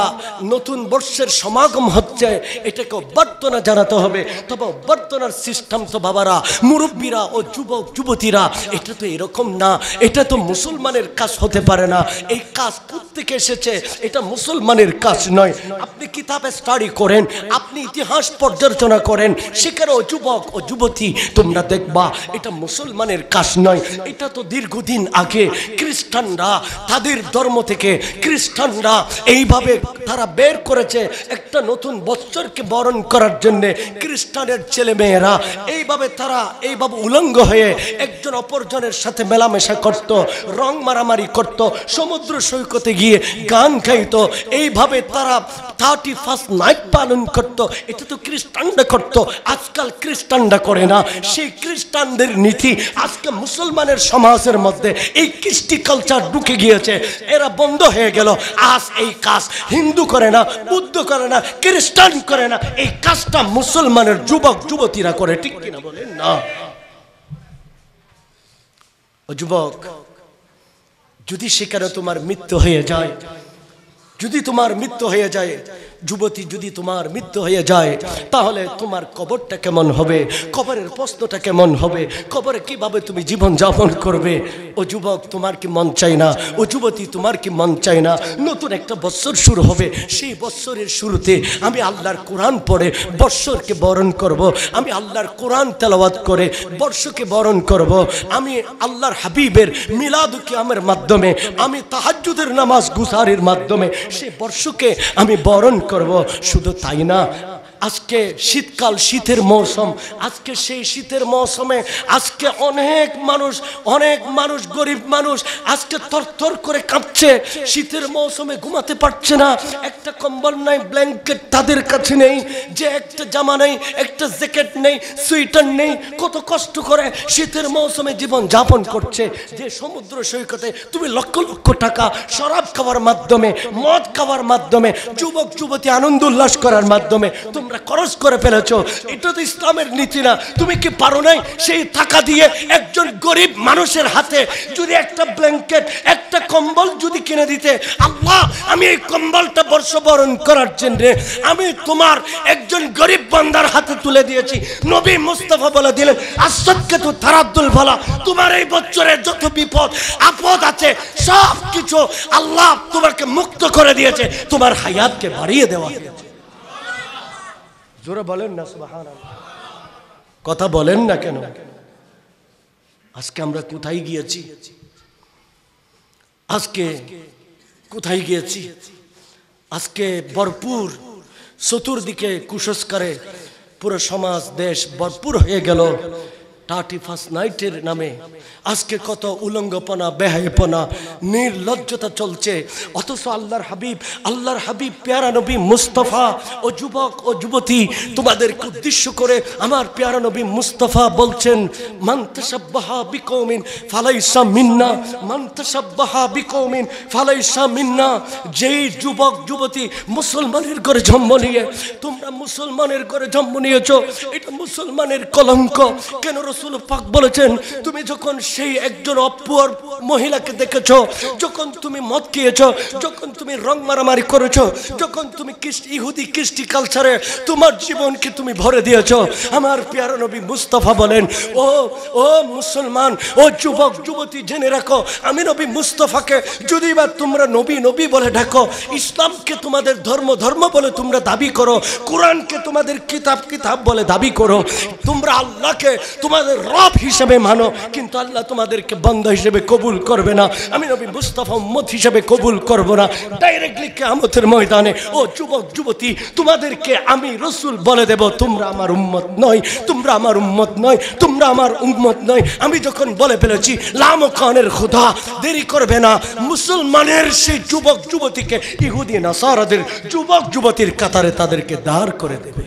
নতুন বর্ষের সমাগম হচ্ছে এটাকে অভ্যর্থনা জানাতে হবে তবে অভ্যর্থনার সিস্টেম তো বাবারা মুরব্বীরা ও যুবক যুবতীরা এটা তো এরকম না এটা তো মুসলমানের কাজ হতে পারে না এই কাজ থেকে এসেছে এটা মুসলমানের কাজ নয় আপনি কিতাবে স্টাডি করেন আপনি ইতিহাস পর্যালোচনা করেন সেখানে ও যুবক ও যুবতী তোমরা দেখবা এটা মুসলমান মুসলমানের কাজ নয় এটা তো দীর্ঘদিন আগে খ্রিস্টানরা তাদের ধর্ম থেকে খ্রিস্টানরা এইভাবে তারা বের করেছে একটা নতুন বৎসরকে বরণ করার জন্যে খ্রিস্টানের ছেলেমেয়েরা এইভাবে তারা এইভাবে উলঙ্গ হয়ে একজন অপরজনের সাথে মেলামেশা করত রং মারামারি করত সমুদ্র সৈকতে গিয়ে গান গাইত এইভাবে তারা থার্টি ফার্স্ট নাইট পালন করত এটা তো খ্রিস্টানরা করত আজকাল খ্রিস্টানরা করে না সেই খ্রিস্টানদের নীতি আজকে মুসলমানের সমাজের মধ্যে এই কৃষ্টি কালচার ঢুকে গিয়েছে এরা বন্ধ হয়ে গেল আজ এই কাজ হিন্দু করে না বুদ্ধ করে না খ্রিস্টান করে না এই কাজটা মুসলমানের যুবক যুবতীরা করে ঠিক কিনা বলেন না যুবক যদি সেখানে তোমার মৃত্যু হয়ে যায় যদি তোমার মৃত্যু হয়ে যায় যুবতী যদি তোমার মৃত্যু হয়ে যায় তাহলে তোমার কবরটা কেমন হবে কবরের প্রশ্নটা কেমন হবে কবরে কিভাবে তুমি জীবন যাপন করবে ও যুবক তোমার কি মন চাই না ও যুবতী তোমার কি মন চাই না নতুন একটা বৎসর শুরু হবে সেই বৎসরের শুরুতে আমি আল্লাহর কোরআন পড়ে বৎসরকে বরণ করব। আমি আল্লাহর কোরআন তেলাওয়াত করে বর্ষকে বরণ করব। আমি আল্লাহর হাবিবের মিলাদুকে আমার মাধ্যমে আমি তাহাজুদের নামাজ গুসারের মাধ্যমে সে বর্ষকে আমি বরণ করব করব শুধু তাই না আজকে শীতকাল শীতের মৌসুম আজকে সেই শীতের মৌসুমে আজকে অনেক মানুষ অনেক মানুষ গরিব মানুষ আজকে থরথর করে কাঁপছে শীতের মৌসুমে ঘুমাতে পারছে না একটা কম্বল নাই ব্ল্যাঙ্কেট তাদের কাছে নেই যে একটা জামা নেই একটা জ্যাকেট নেই সুইটার নেই কত কষ্ট করে শীতের মৌসুমে জীবন যাপন করছে যে সমুদ্র সৈকতে তুমি লক্ষ লক্ষ টাকা শরাব খাওয়ার মাধ্যমে মদ খাওয়ার মাধ্যমে যুবক যুবতী আনন্দ উল্লাস করার মাধ্যমে তোমরা তোমরা খরচ করে ফেলেছ এটা তো ইসলামের নীতি না তুমি কি পারো নাই সেই টাকা দিয়ে একজন গরিব মানুষের হাতে যদি একটা ব্ল্যাঙ্কেট একটা কম্বল যদি কিনে দিতে আল্লাহ আমি এই কম্বলটা বর্ষবরণ করার জন্যে আমি তোমার একজন গরিব বান্দার হাতে তুলে দিয়েছি নবী মুস্তফা বলে দিলেন আশ্চর্যকে তো তারাদ্দুল ভালা তোমার এই বছরের যত বিপদ আপদ আছে সব কিছু আল্লাহ তোমাকে মুক্ত করে দিয়েছে তোমার হায়াতকে বাড়িয়ে দেওয়া জোরে বলেন না সুবাহান কথা বলেন না কেন আজকে আমরা কোথায় গিয়েছি আজকে কোথায় গিয়েছি আজকে ভরপুর চতুর্দিকে কুসংস্কারে পুরো সমাজ দেশ ভরপুর হয়ে গেল থার্টি ফার্স্ট নাইটের নামে আজকে কত উলঙ্গপনা বেহায়পনা নির্লজ্জতা চলছে অথচ আল্লাহর হাবিব আল্লাহর হাবিব পেয়ারা নবী মুস্তফা ও যুবক ও যুবতী তোমাদেরকে উদ্দেশ্য করে আমার পেয়ারা নবী মুস্তফা বলছেন মান্তাসাব্বাহা বিকৌমিন ফালাইসা মিন্না মান্তাসাব্বাহা বিকৌমিন ফালাইসা মিন্না যেই যুবক যুবতী মুসলমানের ঘরে জন্ম নিয়ে তোমরা মুসলমানের ঘরে জন্ম নিয়েছ এটা মুসলমানের কলঙ্ক কেন রসুল পাক বলেছেন তুমি যখন সেই একজন অপুয়ার মহিলাকে দেখেছ যখন তুমি মদ খেয়েছ যখন তুমি রং মারামারি করেছ যখন তুমি ইহুদি কৃষ্টি কালচারে তোমার জীবনকে তুমি ভরে দিয়েছ আমার পেয়ারা নবী মুস্তফা বলেন ও ও মুসলমান ও যুবক যুবতী জেনে রাখো আমি নবী মুস্তফাকে যদি বা তোমরা নবী নবী বলে ডাকো ইসলামকে তোমাদের ধর্ম ধর্ম বলে তোমরা দাবি করো কোরআনকে তোমাদের কিতাব কিতাব বলে দাবি করো তোমরা আল্লাহকে তোমার তোমাদের রব হিসেবে মানো কিন্তু আল্লাহ তোমাদেরকে বন্ধ হিসেবে কবুল করবে না আমি নবী মুস্তফা উম্মত হিসেবে কবুল করব না ডাইরেক্টলি কেয়ামতের ময়দানে ও যুবক যুবতী তোমাদেরকে আমি রসুল বলে দেব তোমরা আমার উম্মত নয় তোমরা আমার উম্মত নয় তোমরা আমার উম্মত নয় আমি যখন বলে ফেলেছি লাম খানের খোদা দেরি করবে না মুসলমানের সেই যুবক যুবতীকে ইহুদি নাসারাদের যুবক যুবতীর কাতারে তাদেরকে দাঁড় করে দেবে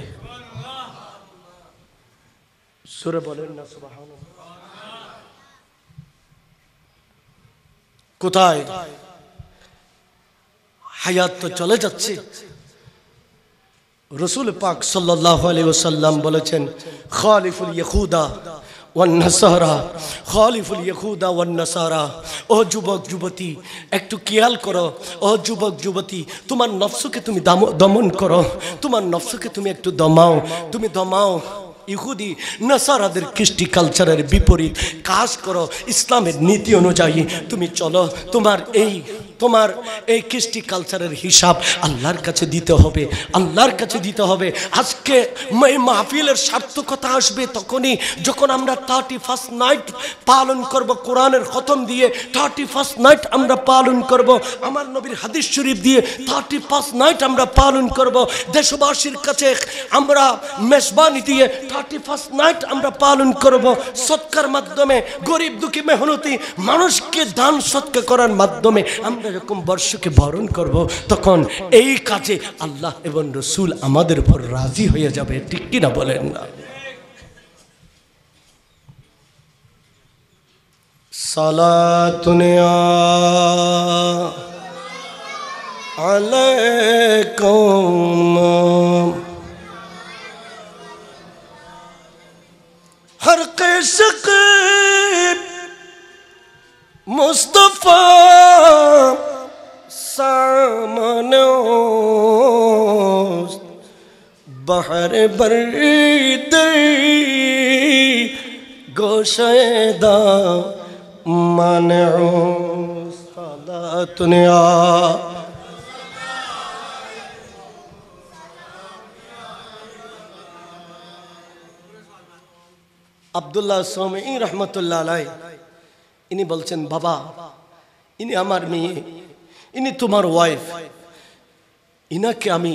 সুরে বলেন না কোথায় হায়াত তো চলে যাচ্ছে রসুল পাক সাল্লাহ আলী ওসাল্লাম বলেছেন খালিফুল ইহুদা ওয়ান্নাসারা খলিফুল ইহুদা ওয়ান্নাসারা ও যুবক যুবতী একটু খেয়াল করো ও যুবক যুবতী তোমার নফসকে তুমি দমন করো তোমার নফসকে তুমি একটু দমাও তুমি দমাও ইহুদি নাসারাদের কৃষ্টি কালচারের বিপরীত কাজ করো ইসলামের নীতি অনুযায়ী তুমি চলো তোমার এই তোমার এই কৃষ্টি কালচারের হিসাব আল্লাহর কাছে দিতে হবে আল্লাহর কাছে দিতে হবে আজকে এই মাহফিলের সার্থকতা আসবে তখনই যখন আমরা থার্টি ফার্স্ট নাইট পালন করব কোরআনের খতম দিয়ে থার্টি ফার্স্ট নাইট আমরা পালন করব আমার নবীর হাদিস শরীফ দিয়ে থার্টি ফার্স্ট নাইট আমরা পালন করব দেশবাসীর কাছে আমরা মেজবানি দিয়ে থার্টি ফার্স্ট নাইট আমরা পালন করব সৎকার মাধ্যমে গরিব দুঃখী মেহনতি মানুষকে দান সৎকার করার মাধ্যমে আমরা এরকম বর্ষকে বরণ করব তখন এই কাজে আল্লাহ এবং রসুল আমাদের উপর রাজি হয়ে যাবে ঠিক কিনা বলেন না সালাতুনিয়া আলাইকুম হর কেশক مصطفیٰ سامن اوست بحر برد گوشہ دا مانع صلات نیا عبداللہ سومین رحمت اللہ علیہ ইনি বলছেন বাবা ইনি আমার মেয়ে ইনি তোমার ওয়াইফ ইনাকে আমি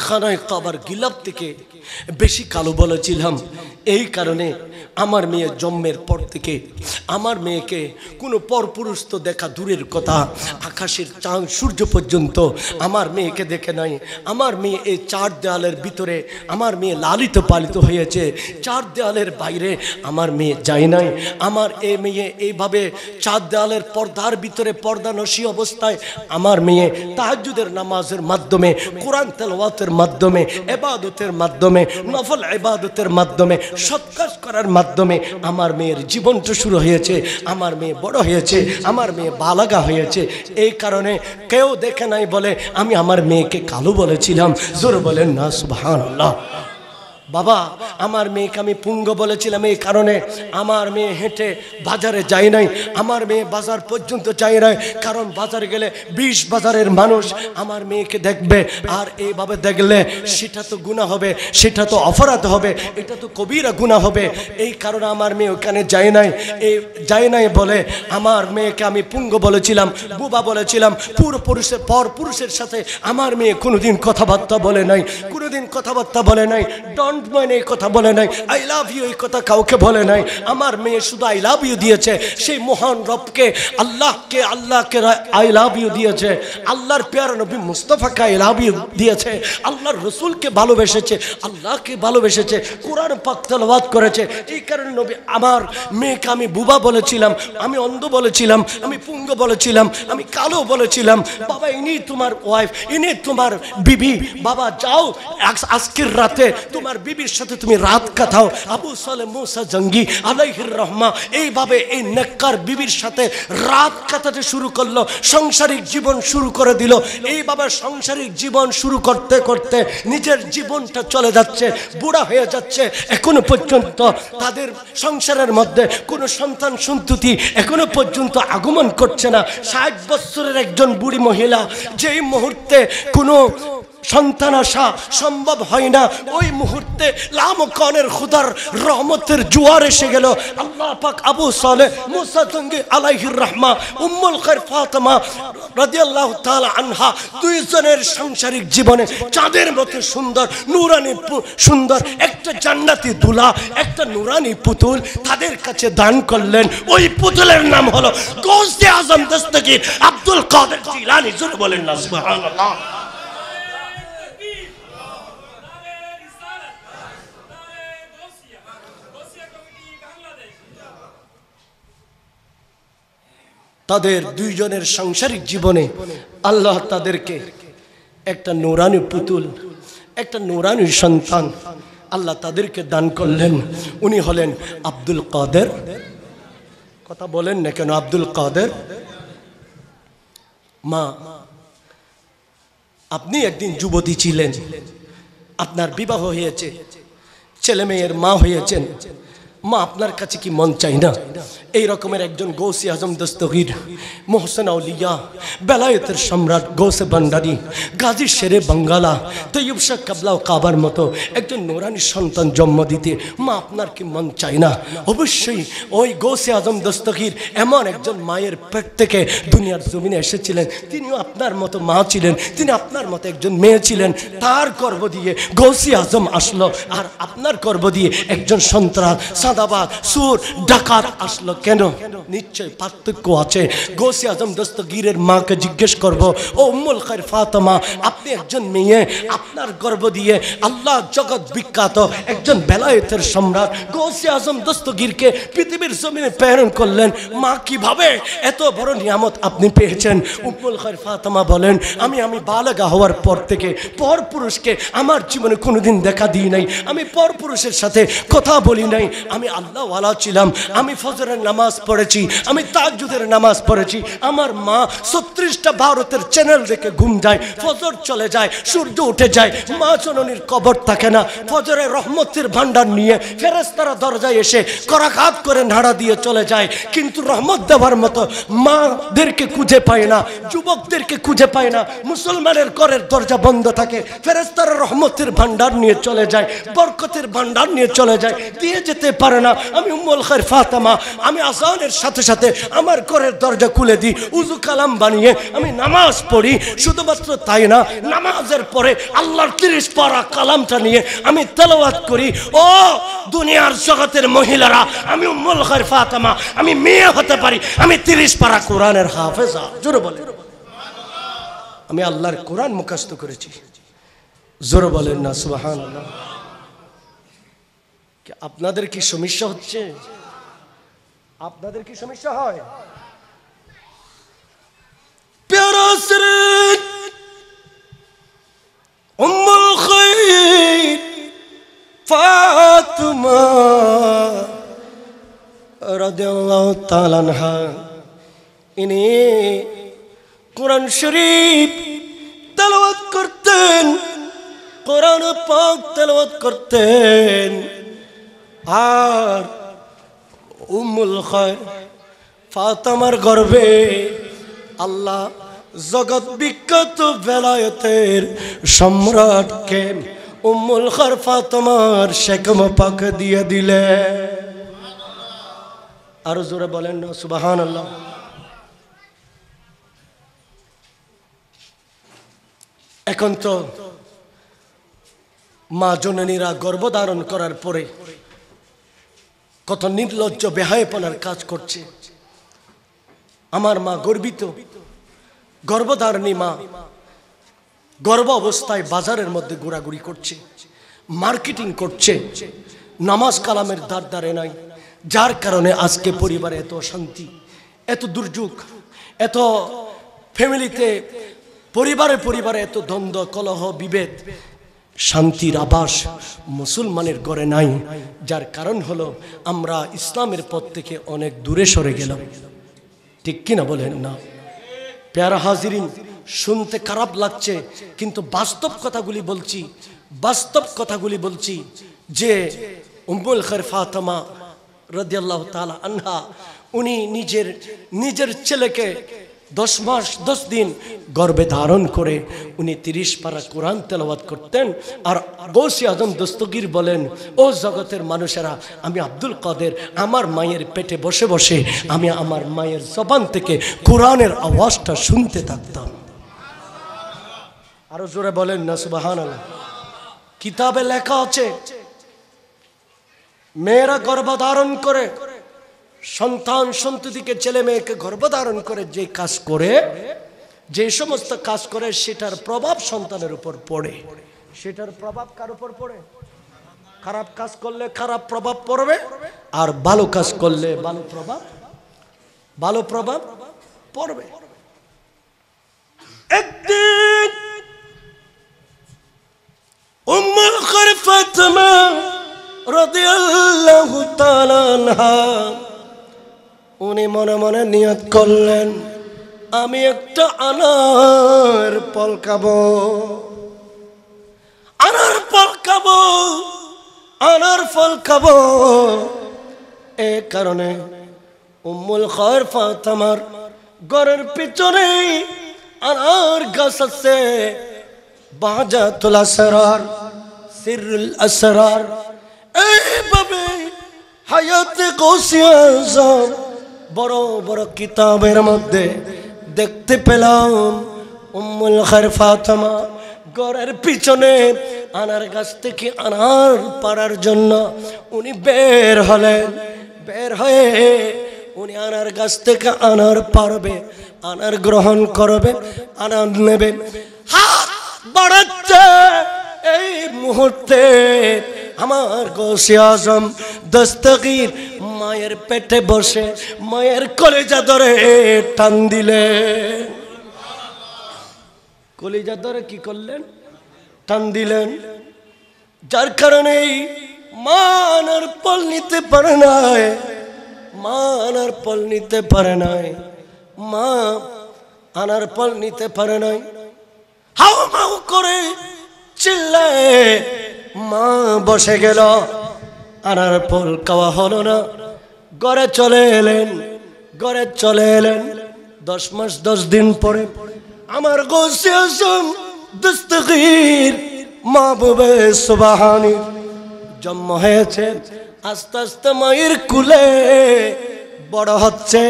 খানায় কাবার গিলাপ থেকে বেশি কালো ছিলাম এই কারণে আমার মেয়ে জন্মের পর থেকে আমার মেয়েকে কোনো পরপুরুষ তো দেখা দূরের কথা আকাশের চাঁদ সূর্য পর্যন্ত আমার মেয়েকে দেখে নাই আমার মেয়ে এই চার দেয়ালের ভিতরে আমার মেয়ে লালিত পালিত হয়েছে চার দেয়ালের বাইরে আমার মেয়ে যায় নাই আমার এ মেয়ে এইভাবে চার দেয়ালের পর্দার ভিতরে পর্দা অবস্থায় আমার মেয়ে তাহাজুদের নামাজের মাধ্যমে কোরআন তেলওয়াতের মাধ্যমে এবাদতের মাধ্যমে মাধ্যমে নফল ইবাদতের মাধ্যমে সৎকাজ করার মাধ্যমে আমার মেয়ের জীবনটা শুরু হয়েছে আমার মেয়ে বড় হয়েছে আমার মেয়ে বালাগা হয়েছে এই কারণে কেউ দেখে নাই বলে আমি আমার মেয়েকে কালো বলেছিলাম জোর বলেন না সুবহানাল্লাহ বাবা আমার মেয়েকে আমি পুঙ্গ বলেছিলাম এই কারণে আমার মেয়ে হেঁটে বাজারে যায় নাই আমার মেয়ে বাজার পর্যন্ত চাই নাই কারণ বাজারে গেলে বিশ বাজারের মানুষ আমার মেয়েকে দেখবে আর এইভাবে দেখলে সেটা তো গুণা হবে সেটা তো অপরাধ হবে এটা তো কবিরা গুণা হবে এই কারণে আমার মেয়ে ওখানে যায় নাই এই যায় নাই বলে আমার মেয়েকে আমি পুঙ্গ বলেছিলাম বুবা বলেছিলাম পুরো পুরুষের পর পুরুষের সাথে আমার মেয়ে কোনোদিন কথাবার্তা বলে নাই কোনোদিন কথাবার্তা বলে নাই ডন লুকমান এই কথা বলে নাই আই লাভ ইউ এই কথা কাউকে বলে নাই আমার মেয়ে শুধু আই লাভ ইউ দিয়েছে সেই মহান রবকে আল্লাহকে আল্লাহকে আই লাভ ইউ দিয়েছে আল্লাহর পেয়ার নবী মুস্তফাকে আই লাভ ইউ দিয়েছে আল্লাহর রসুলকে ভালোবেসেছে আল্লাহকে ভালোবেসেছে কোরআন পাক করেছে এই কারণে নবী আমার মেয়েকে আমি বুবা বলেছিলাম আমি অন্ধ বলেছিলাম আমি পুঙ্গ বলেছিলাম আমি কালো বলেছিলাম বাবা ইনি তোমার ওয়াইফ ইনি তোমার বিবি বাবা যাও আজকের রাতে তোমার বিবির সাথে তুমি রাত কাটাও আবু সালে মুসা জঙ্গি আলাইহির রহমা এইভাবে এই নেককার বিবির সাথে রাত কাটাতে শুরু করলো সংসারিক জীবন শুরু করে দিল এইভাবে সংসারিক জীবন শুরু করতে করতে নিজের জীবনটা চলে যাচ্ছে বুড়া হয়ে যাচ্ছে এখনো পর্যন্ত তাদের সংসারের মধ্যে কোনো সন্তান সন্ততি এখনো পর্যন্ত আগমন করছে না ষাট বছরের একজন বুড়ি মহিলা যেই মুহূর্তে কোনো সন্তান আসা সম্ভব হয় না ওই মুহূর্তে লামকনের খুদার রহমতের জোয়ার এসে গেল আল্লাহ পাক আবু সালে মুসাতঙ্গি আলাইহির রহমা উম্মুল খের ফাতমা রাদিয়াল্লাহ তাআলা আনহা দুইজনের সাংসারিক জীবনে চাঁদের মতো সুন্দর নুরানি সুন্দর একটা জান্নাতি দুলা একটা নুরানি পুতুল তাদের কাছে দান করলেন ওই পুতুলের নাম হলো গৌসে আজম দস্তগীর আব্দুল কাদের জিলানি জোরে বলেন না সুবহানাল্লাহ তাদের দুইজনের সাংসারিক জীবনে আল্লাহ তাদেরকে একটা নোরানি পুতুল একটা নোরানি সন্তান আল্লাহ তাদেরকে দান করলেন উনি হলেন আব্দুল কাদের কথা বলেন না কেন আব্দুল কাদের মা আপনি একদিন যুবতী ছিলেন আপনার বিবাহ হয়েছে ছেলে মেয়ের মা হয়েছেন মা আপনার কাছে কি মন চাই না এই রকমের একজন গৌসি আজম দস্তগীর মোহসেন আউলিয়া বেলায়তের সম্রাট গৌসে ভান্ডারি গাজী শেরে বাঙ্গালা তৈব শাহ কাবলা কাবার মতো একজন নোরানি সন্তান জন্ম দিতে মা আপনার কি মন চাই না অবশ্যই ওই গৌসে আজম দস্তগীর এমন একজন মায়ের পেট থেকে দুনিয়ার জমিনে এসেছিলেন তিনিও আপনার মতো মা ছিলেন তিনি আপনার মতো একজন মেয়ে ছিলেন তার গর্ব দিয়ে গৌসি আজম আসলো আর আপনার গর্ব দিয়ে একজন সন্ত্রাস চাঁদাবাদ সুর ডাকাত আসলো কেন নিশ্চয় পার্থক্য আছে গোসি আজম দস্তগীরের মাকে জিজ্ঞেস করব ও উম্মুল খায়ের ফাতেমা আপনি একজন মেয়ে আপনার গর্ব দিয়ে আল্লাহ জগৎ বিখ্যাত একজন বেলায়েতের সম্রাট গোসি আজম দস্তগীরকে পৃথিবীর জমিনে প্রেরণ করলেন মা কিভাবে এত বড় নিয়ামত আপনি পেয়েছেন উম্মুল খায়ের ফাতেমা বলেন আমি আমি বালাগা হওয়ার পর থেকে পর পুরুষকে আমার জীবনে কোনোদিন দেখা দিই নাই আমি পর পুরুষের সাথে কথা বলি নাই আমি আমি আল্লাহওয়ালা ছিলাম আমি ফজরের নামাজ পড়েছি আমি তাজুদের নামাজ পড়েছি আমার মা ছত্রিশটা ভারতের চ্যানেল দেখে ঘুম যায় ফজর চলে যায় সূর্য উঠে যায় মা চননির কবর থাকে না ফজরের রহমতের ভান্ডার নিয়ে ফেরেস্তারা দরজায় এসে করাঘাত করে নাড়া দিয়ে চলে যায় কিন্তু রহমত দেওয়ার মতো মাদেরকে খুঁজে পায় না যুবকদেরকে খুঁজে পায় না মুসলমানের করের দরজা বন্ধ থাকে ফেরেস্তারা রহমতের ভান্ডার নিয়ে চলে যায় বরকতের ভান্ডার নিয়ে চলে যায় দিয়ে যেতে পারে পারে না আমি উম্মল খায়ের ফাতামা আমি আজানের সাথে সাথে আমার ঘরের দরজা খুলে দিই উজু কালাম বানিয়ে আমি নামাজ পড়ি শুধুমাত্র তাই না নামাজের পরে আল্লাহর তিরিশ পারা কালামটা নিয়ে আমি তেলাওয়াত করি ও দুনিয়ার জগতের মহিলারা আমি উম্মল খায়ের ফাতামা আমি মেয়ে হতে পারি আমি তিরিশ পারা কোরআনের হাফেজা জোরে বলে আমি আল্লাহর কোরআন মুখাস্ত করেছি জোরে বলেন না সুবাহ আপনাদের কি সমস্যা হচ্ছে আপনাদের কি সমস্যা হয় ইনি কোরআন শরীফ তেলাওয়াত করতেন কোরআন পাক তেলাওয়াত করতেন আর উমুল ফাতামার গর্বে আল্লাহ জগৎ বিখ্যাত বেলায়তের সম্রাটকে উম্মুল খর ফাতমার শেখম পাক দিয়ে দিলে আর জোরে বলেন না সুবাহান আল্লাহ এখন তো মা জননীরা ধারণ করার পরে কত নির্লজ্জ বেহায়পনার কাজ করছে আমার মা গর্বিত গর্ভধারণী মা গর্ব অবস্থায় বাজারের মধ্যে ঘোরাঘুরি করছে মার্কেটিং করছে নামাজ কালামের দ্বার দ্বারে নাই যার কারণে আজকে পরিবারে এত শান্তি এত দুর্যোগ এত ফ্যামিলিতে পরিবারে পরিবারে এত দ্বন্দ্ব কলহ বিভেদ শান্তির আবাস মুসলমানের গড়ে নাই যার কারণ হলো আমরা ইসলামের পথ থেকে অনেক দূরে সরে গেলাম ঠিক কিনা বলেন না প্যারা হাজিরিন শুনতে খারাপ লাগছে কিন্তু বাস্তব কথাগুলি বলছি বাস্তব কথাগুলি বলছি যে উমুল খের ফাতমা রদিয়াল্লাহ তালা আনহা উনি নিজের নিজের ছেলেকে দশ মাস দশ দিন গর্বে ধারণ করে উনি তিরিশ পারা কোরআন তেলাবাদ করতেন আর গৌসি আজম দস্তগির বলেন ও জগতের মানুষেরা আমি আব্দুল কাদের আমার মায়ের পেটে বসে বসে আমি আমার মায়ের জবান থেকে কোরআনের আওয়াজটা শুনতে থাকতাম আরো জোরে বলেন না সুবাহান কিতাবে লেখা আছে মেয়েরা গর্ভধারণ করে সন্তান সন্ততিকে ছেলে মেয়েকে গর্ভধারণ করে যে কাজ করে যে সমস্ত কাজ করে সেটার প্রভাব সন্তানের উপর পড়ে সেটার প্রভাব কার উপর পড়ে খারাপ কাজ করলে খারাপ প্রভাব পড়বে আর ভালো কাজ করলে ভালো প্রভাব ভালো প্রভাব পড়বে একদিন উম্মুল ফাতেমা উনি মনে মনে নিয়ত করলেন আমি একটা আনার পলকাব আনার পলকাব আনার ফল খাব এ কারণে উম্মুল খর ফাতামার ঘরের পিছনে আনার গাছ আছে তোলা সরার সিরুল আসরার এইভাবে হায়াতে কৌশিয়া বড় বড় কিতাবের মধ্যে দেখতে পেলাম উম্মুল খার ফাতমা ঘরের পিছনে আনার গাছ থেকে আনার পাড়ার জন্য উনি বের হলেন বের হয়ে উনি আনার গাছ থেকে আনার পারবে আনার গ্রহণ করবে আনার নেবে হাত বাড়াচ্ছে এই মুহূর্তে আমার গোসে আজম দস্তগীর মায়ের পেটে বসে মায়ের কলেজা ধরে টান দিলে কলেজা ধরে কি করলেন টান দিলেন যার কারণে মানার পল নিতে পারে নাই মানার পল নিতে পারে নাই মা আনার পল নিতে পারে নাই হাও মাউ করে চিল্লায় মা বসে গেল আনার ফল খাওয়া হলো না গড়ে চলে এলেন ঘরে চলে এলেন দশ মাস দশ দিন পরে আমার গোসির আসম মা সুবাহানি জন্ম হয়েছে আস্তে আস্তে মায়ের কুলে বড় হচ্ছে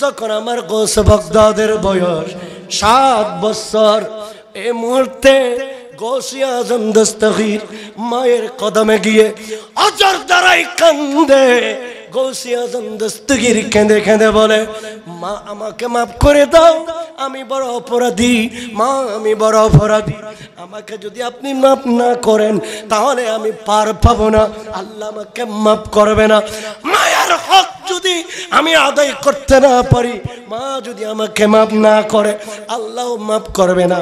যখন আমার গোস বগদাদের বয়স সাত বছর এই মুহূর্তে গোসিয়া আজম দস্তগির মায়ের কদমে গিয়ে অজর দাঁড়াই কান্দে আজম দস্তগির কেঁদে কেঁদে বলে মা আমাকে মাফ করে দাও আমি বড় অপরাধী মা আমি বড় অপরাধী আমাকে যদি আপনি মাফ না করেন তাহলে আমি পার পাবো না আল্লাহ আমাকে মাফ করবে না মায়ের হক যদি আমি আদায় করতে না পারি মা যদি আমাকে মাফ না করে আল্লাহ মাফ করবে না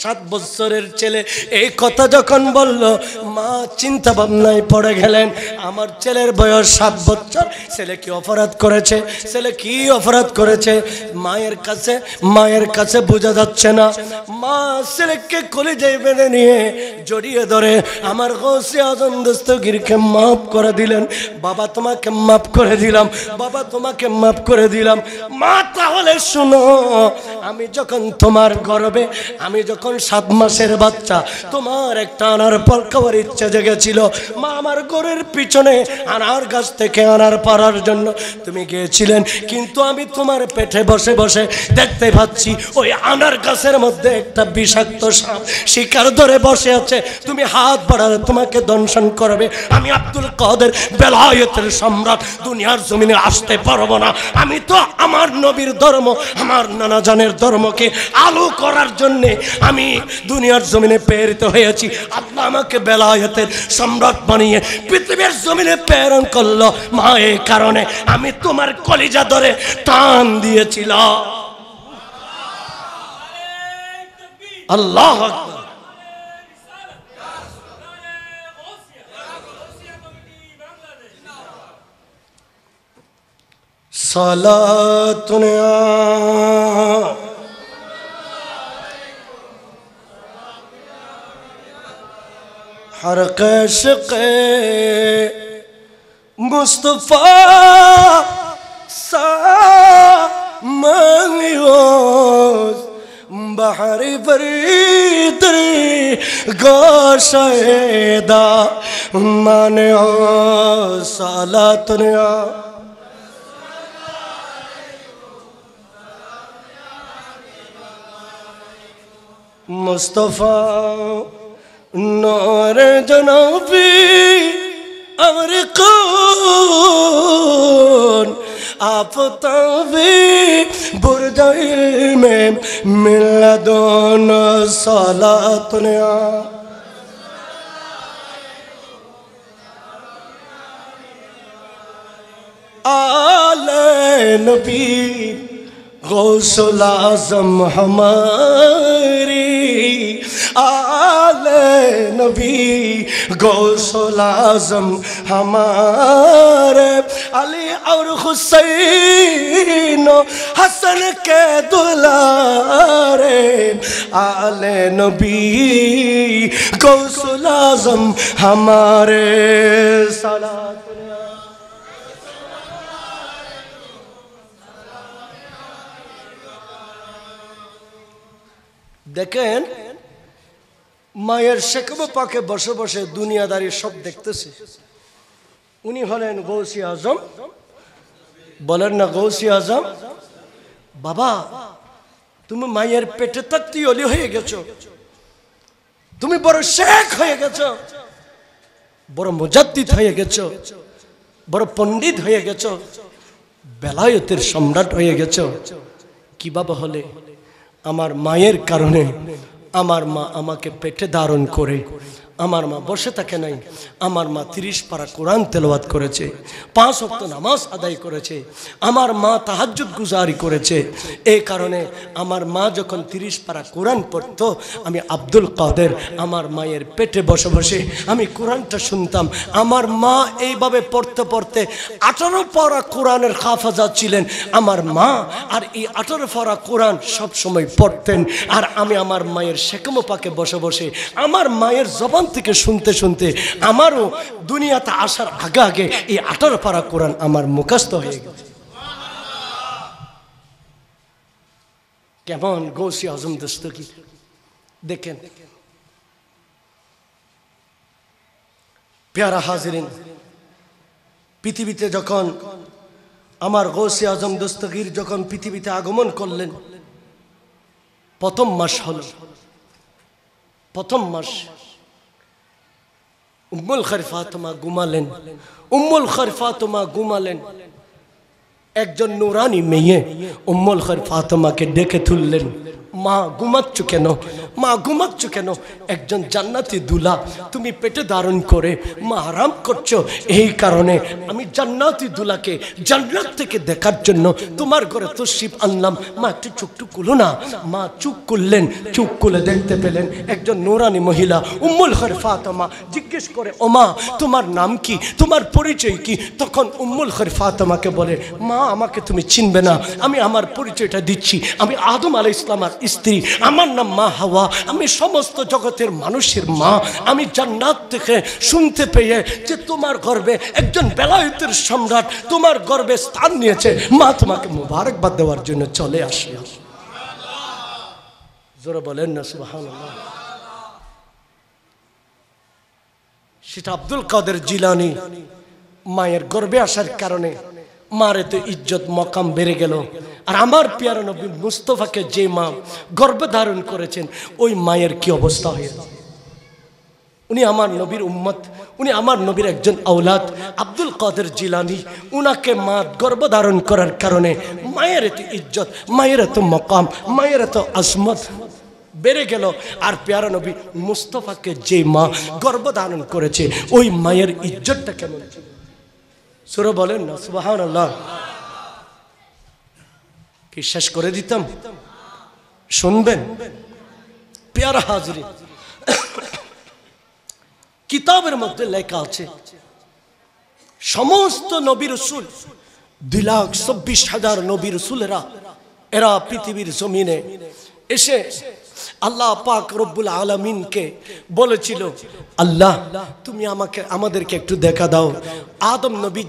সাত বছরের ছেলে এই কথা যখন বলল মা চিন্তা ভাবনায় পড়ে গেলেন আমার ছেলের বয়স সাত বছর ছেলে কি অপরাধ করেছে ছেলে কি অপরাধ করেছে মায়ের কাছে মায়ের কাছে বোঝা যাচ্ছে না মা ছেলেকে কলি যাই বেঁধে নিয়ে জড়িয়ে ধরে আমার হোসে আজম দস্তগিরকে মাফ করে দিলেন বাবা তোমাকে মাফ করে দিলাম বাবা তোমাকে মাফ করে দিলাম মা তাহলে শোনো আমি যখন তোমার গর্বে আমি যখন এখন সাত মাসের বাচ্চা তোমার একটা আনার পর খাওয়ার ইচ্ছা জেগেছিল মা আমার ঘরের পিছনে আনার গাছ থেকে আনার পারার জন্য তুমি গিয়েছিলেন কিন্তু আমি তোমার পেটে বসে বসে দেখতে পাচ্ছি ওই আনার গাছের মধ্যে একটা বিষাক্ত সাপ শিকার ধরে বসে আছে তুমি হাত বাড়ালে তোমাকে দংশন করবে আমি আব্দুল কাদের বেলায়তের সম্রাট দুনিয়ার জমিনে আসতে পারবো না আমি তো আমার নবীর ধর্ম আমার নানাজানের ধর্মকে আলো করার জন্যে আমি দুনিয়ার জমিনে প্রেরিত হয়েছি আল্লাহ আমাকে বেলায়েতের সম্রাট বানিয়ে পৃথিবীর জমিনে প্রেরণ করলো মা এই কারণে আমি তোমার কলিজা ধরে টান দিয়েছিল আল্লাহ সালাতুনিয়া ہر مصطفیٰ کے مستفی بحر بریدر بہری بریت گاشہ مانو سالہ تنیا مصطفیٰ نور جنوبی امریکون آفتابی برج میں مل دونوں سالات نیا آل نبی غوث العظم ہماری آل نبی غوث العظم ہمارے علی اور حسین و حسن کے دلارے آل نبی غوث العظم ہمارے দেখেন মায়ের শেখব পাকে বসে বসে দুনিয়াদারি সব দেখতেছে উনি হলেন গৌসি আজম বলেন না গৌসি আজম বাবা তুমি মায়ের পেটে তাত্তি অলি হয়ে গেছো তুমি বড় শেখ হয়ে গেছো বড় মুজাদ্দিদ হয়ে গেছো বড় পণ্ডিত হয়ে গেছো বেলায়তের সম্রাট হয়ে গেছো কি বাবা হলে আমার মায়ের কারণে আমার মা আমাকে পেটে ধারণ করে আমার মা বসে থাকে নাই আমার মা তিরিশ পারা কোরআন তেলোয়াত করেছে পাঁচ অক্ত নামাজ আদায় করেছে আমার মা তাহাজ গুজারি করেছে এই কারণে আমার মা যখন তিরিশ পারা কোরআন পড়ত আমি আব্দুল কাদের আমার মায়ের পেটে বসে বসে আমি কোরআনটা শুনতাম আমার মা এইভাবে পড়তে পড়তে আঠারো পারা কোরআনের হাফাজা ছিলেন আমার মা আর এই আঠারো পারা কোরআন সবসময় পড়তেন আর আমি আমার মায়ের সেকমো পাকে বসে বসে আমার মায়ের জবান থেকে শুনতে শুনতে আমারও দুনিয়াতে আসার আগে আগে এই আটার পাড়া কোরআন আমার মুখস্থ হয়ে গেছে কেমন গৌসি আজম কি দেখেন পেয়ারা হাজরিন পৃথিবীতে যখন আমার গৌসি আজম দস্তগীর যখন পৃথিবীতে আগমন করলেন প্রথম মাস হল প্রথম মাস ام الخر فاطمہ لین ام الخر فاطمہ لین ایک جن نورانی میں یہ ام الخر فاطمہ کے دیکھے تھل لین মা ঘুমাচ্ছ কেন মা ঘুমাচ্ছ কেন একজন জান্নাতি দুলা তুমি পেটে ধারণ করে মা আরাম করছো এই কারণে আমি জান্নাতি দুলাকে জান্নাত থেকে দেখার জন্য তোমার ঘরে তো শিব আনলাম মা একটু চোখটু কুলো না মা চুপ করলেন চুপ কুলে দেখতে পেলেন একজন নোরানি মহিলা উম্মুল হর ফাতমা জিজ্ঞেস করে ও মা তোমার নাম কি তোমার পরিচয় কি তখন উম্মুল হর ফাতমাকে বলে মা আমাকে তুমি চিনবে না আমি আমার পরিচয়টা দিচ্ছি আমি আদম আলাই ইসলামার স্ত্রী আমার নাম মা হাওয়া আমি সমস্ত জগতের মানুষের মা আমি জান্নাত থেকে শুনতে পেয়ে যে তোমার গর্বে একজন বেলায়তের সম্রাট তোমার গর্বে স্থান নিয়েছে মা তোমাকে মুবারকবাদ দেওয়ার জন্য চলে আসে জোরে বলেন না সেটা আব্দুল কাদের জিলানি মায়ের গর্বে আসার কারণে মার এত ইজ্জত মকাম বেড়ে গেল আর আমার পিয়ার নবী মুস্তফাকে যে মা গর্বে ধারণ করেছেন ওই মায়ের কি অবস্থা হয়ে উনি আমার নবীর উম্মত উনি আমার নবীর একজন আউলাদ আব্দুল কাদের জিলানি উনাকে মা ধারণ করার কারণে মায়ের এত ইজ্জত মায়ের এত মকাম মায়ের এত আসমত বেড়ে গেল আর পেয়ারা নবী মুস্তফাকে যে মা ধারণ করেছে ওই মায়ের ইজ্জতটা কেমন ছিল সুরো বলেন না সুবাহান আল্লাহ কি শেষ করে দিতাম শুনবেন পেয়ারা হাজরি কিতাবের মধ্যে লেখা আছে সমস্ত নবী রসুল দুই লাখ চব্বিশ হাজার নবী রসুলেরা এরা পৃথিবীর জমিনে এসে আল্লাহ পাক রব্বুল আলমিনকে বলেছিল আল্লাহ তুমি আমাকে আমাদেরকে একটু দেখা দাও আদম নবী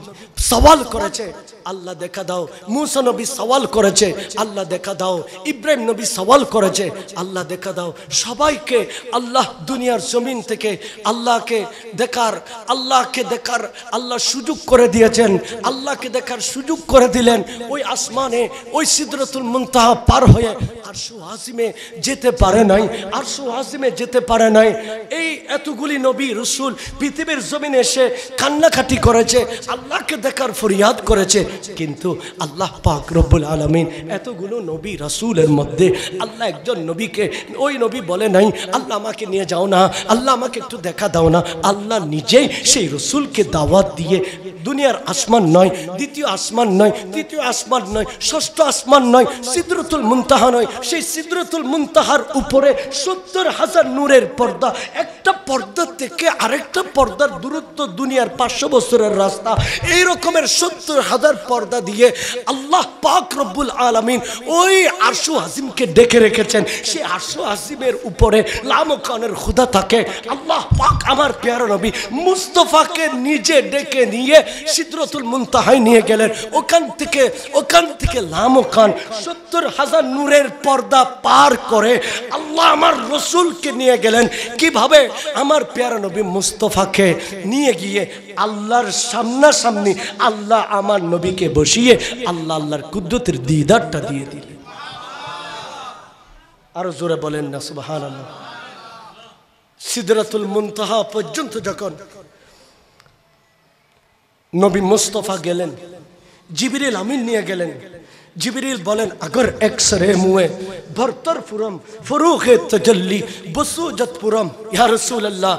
সওয়াল করেছে আল্লাহ দেখা দাও মুসা নবী সওয়াল করেছে আল্লাহ দেখা দাও ইব্রাহিম নবী সওয়াল করেছে আল্লাহ দেখা দাও সবাইকে আল্লাহ দুনিয়ার জমিন থেকে আল্লাহকে দেখার আল্লাহকে দেখার আল্লাহ সুযোগ করে দিয়েছেন আল্লাহকে দেখার সুযোগ করে দিলেন ওই আসমানে ওই সিদ্ধরতুল মুনতাহা পার হয়ে আর সুহাসিমে যেতে পারে নাই আর সুহাসিমে যেতে পারে নাই এই এতগুলি নবী রসুল পৃথিবীর জমিনে এসে কান্নাকাটি করেছে আল্লাহকে দেখার ফরিয়াদ করেছে কিন্তু আল্লাহ পাক রব্বুল আলমিন এতগুলো নবী রাসুলের মধ্যে আল্লাহ একজন নবীকে ওই নবী বলে নাই আল্লাহ আমাকে নিয়ে যাও না আল্লাহ আমাকে একটু দেখা দাও না আল্লাহ নিজেই সেই রসুলকে দাওয়াত দিয়ে দুনিয়ার আসমান নয় দ্বিতীয় আসমান নয় তৃতীয় আসমান নয় ষষ্ঠ আসমান নয় সিদ্রতুল মুন্তাহা নয় সেই সিদ্রতুল মুন্তাহার উপরে সত্তর হাজার নূরের পর্দা একটা পর্দা থেকে আরেকটা পর্দার দূরত্ব দুনিয়ার পাঁচশো বছরের রাস্তা এই রকমের সত্তর হাজার পর্দা দিয়ে আল্লাহ পাক রব্বুল আলমিন ওই আরশু আজিমকে ডেকে রেখেছেন সে আরশু আজিমের উপরে লামকানের খুদা থাকে আল্লাহ পাক আমার পেয়ারা নবী মুস্তফাকে নিজে ডেকে নিয়ে সিদ্রতুল মুনতাহাই নিয়ে গেলেন ওখান থেকে ওখান থেকে লামকান সত্তর হাজার নূরের পর্দা পার করে আল্লাহ আমার রসুলকে নিয়ে গেলেন কিভাবে আমার পেয়ারা নবী মুস্তফাকে নিয়ে গিয়ে আল্লাহর সামনা সামনাসামনি আল্লাহ আমার নবীকে বসিয়ে আল্লাহ আল্লাহর কুদ্রতের দিদারটা দিয়ে দিল আরো জোরে বলেন না সুবাহান আল্লাহ সিদরাতুল মুনতাহা পর্যন্ত যখন নবী মুস্তফা গেলেন জিবিরেল আমিন নিয়ে গেলেন জিবিরিল বলেন আগর একসরে মুয়ে ভরতর ফুরম ফরুখে তজল্লি বসু পুরম ইয়া রসুল্লাহ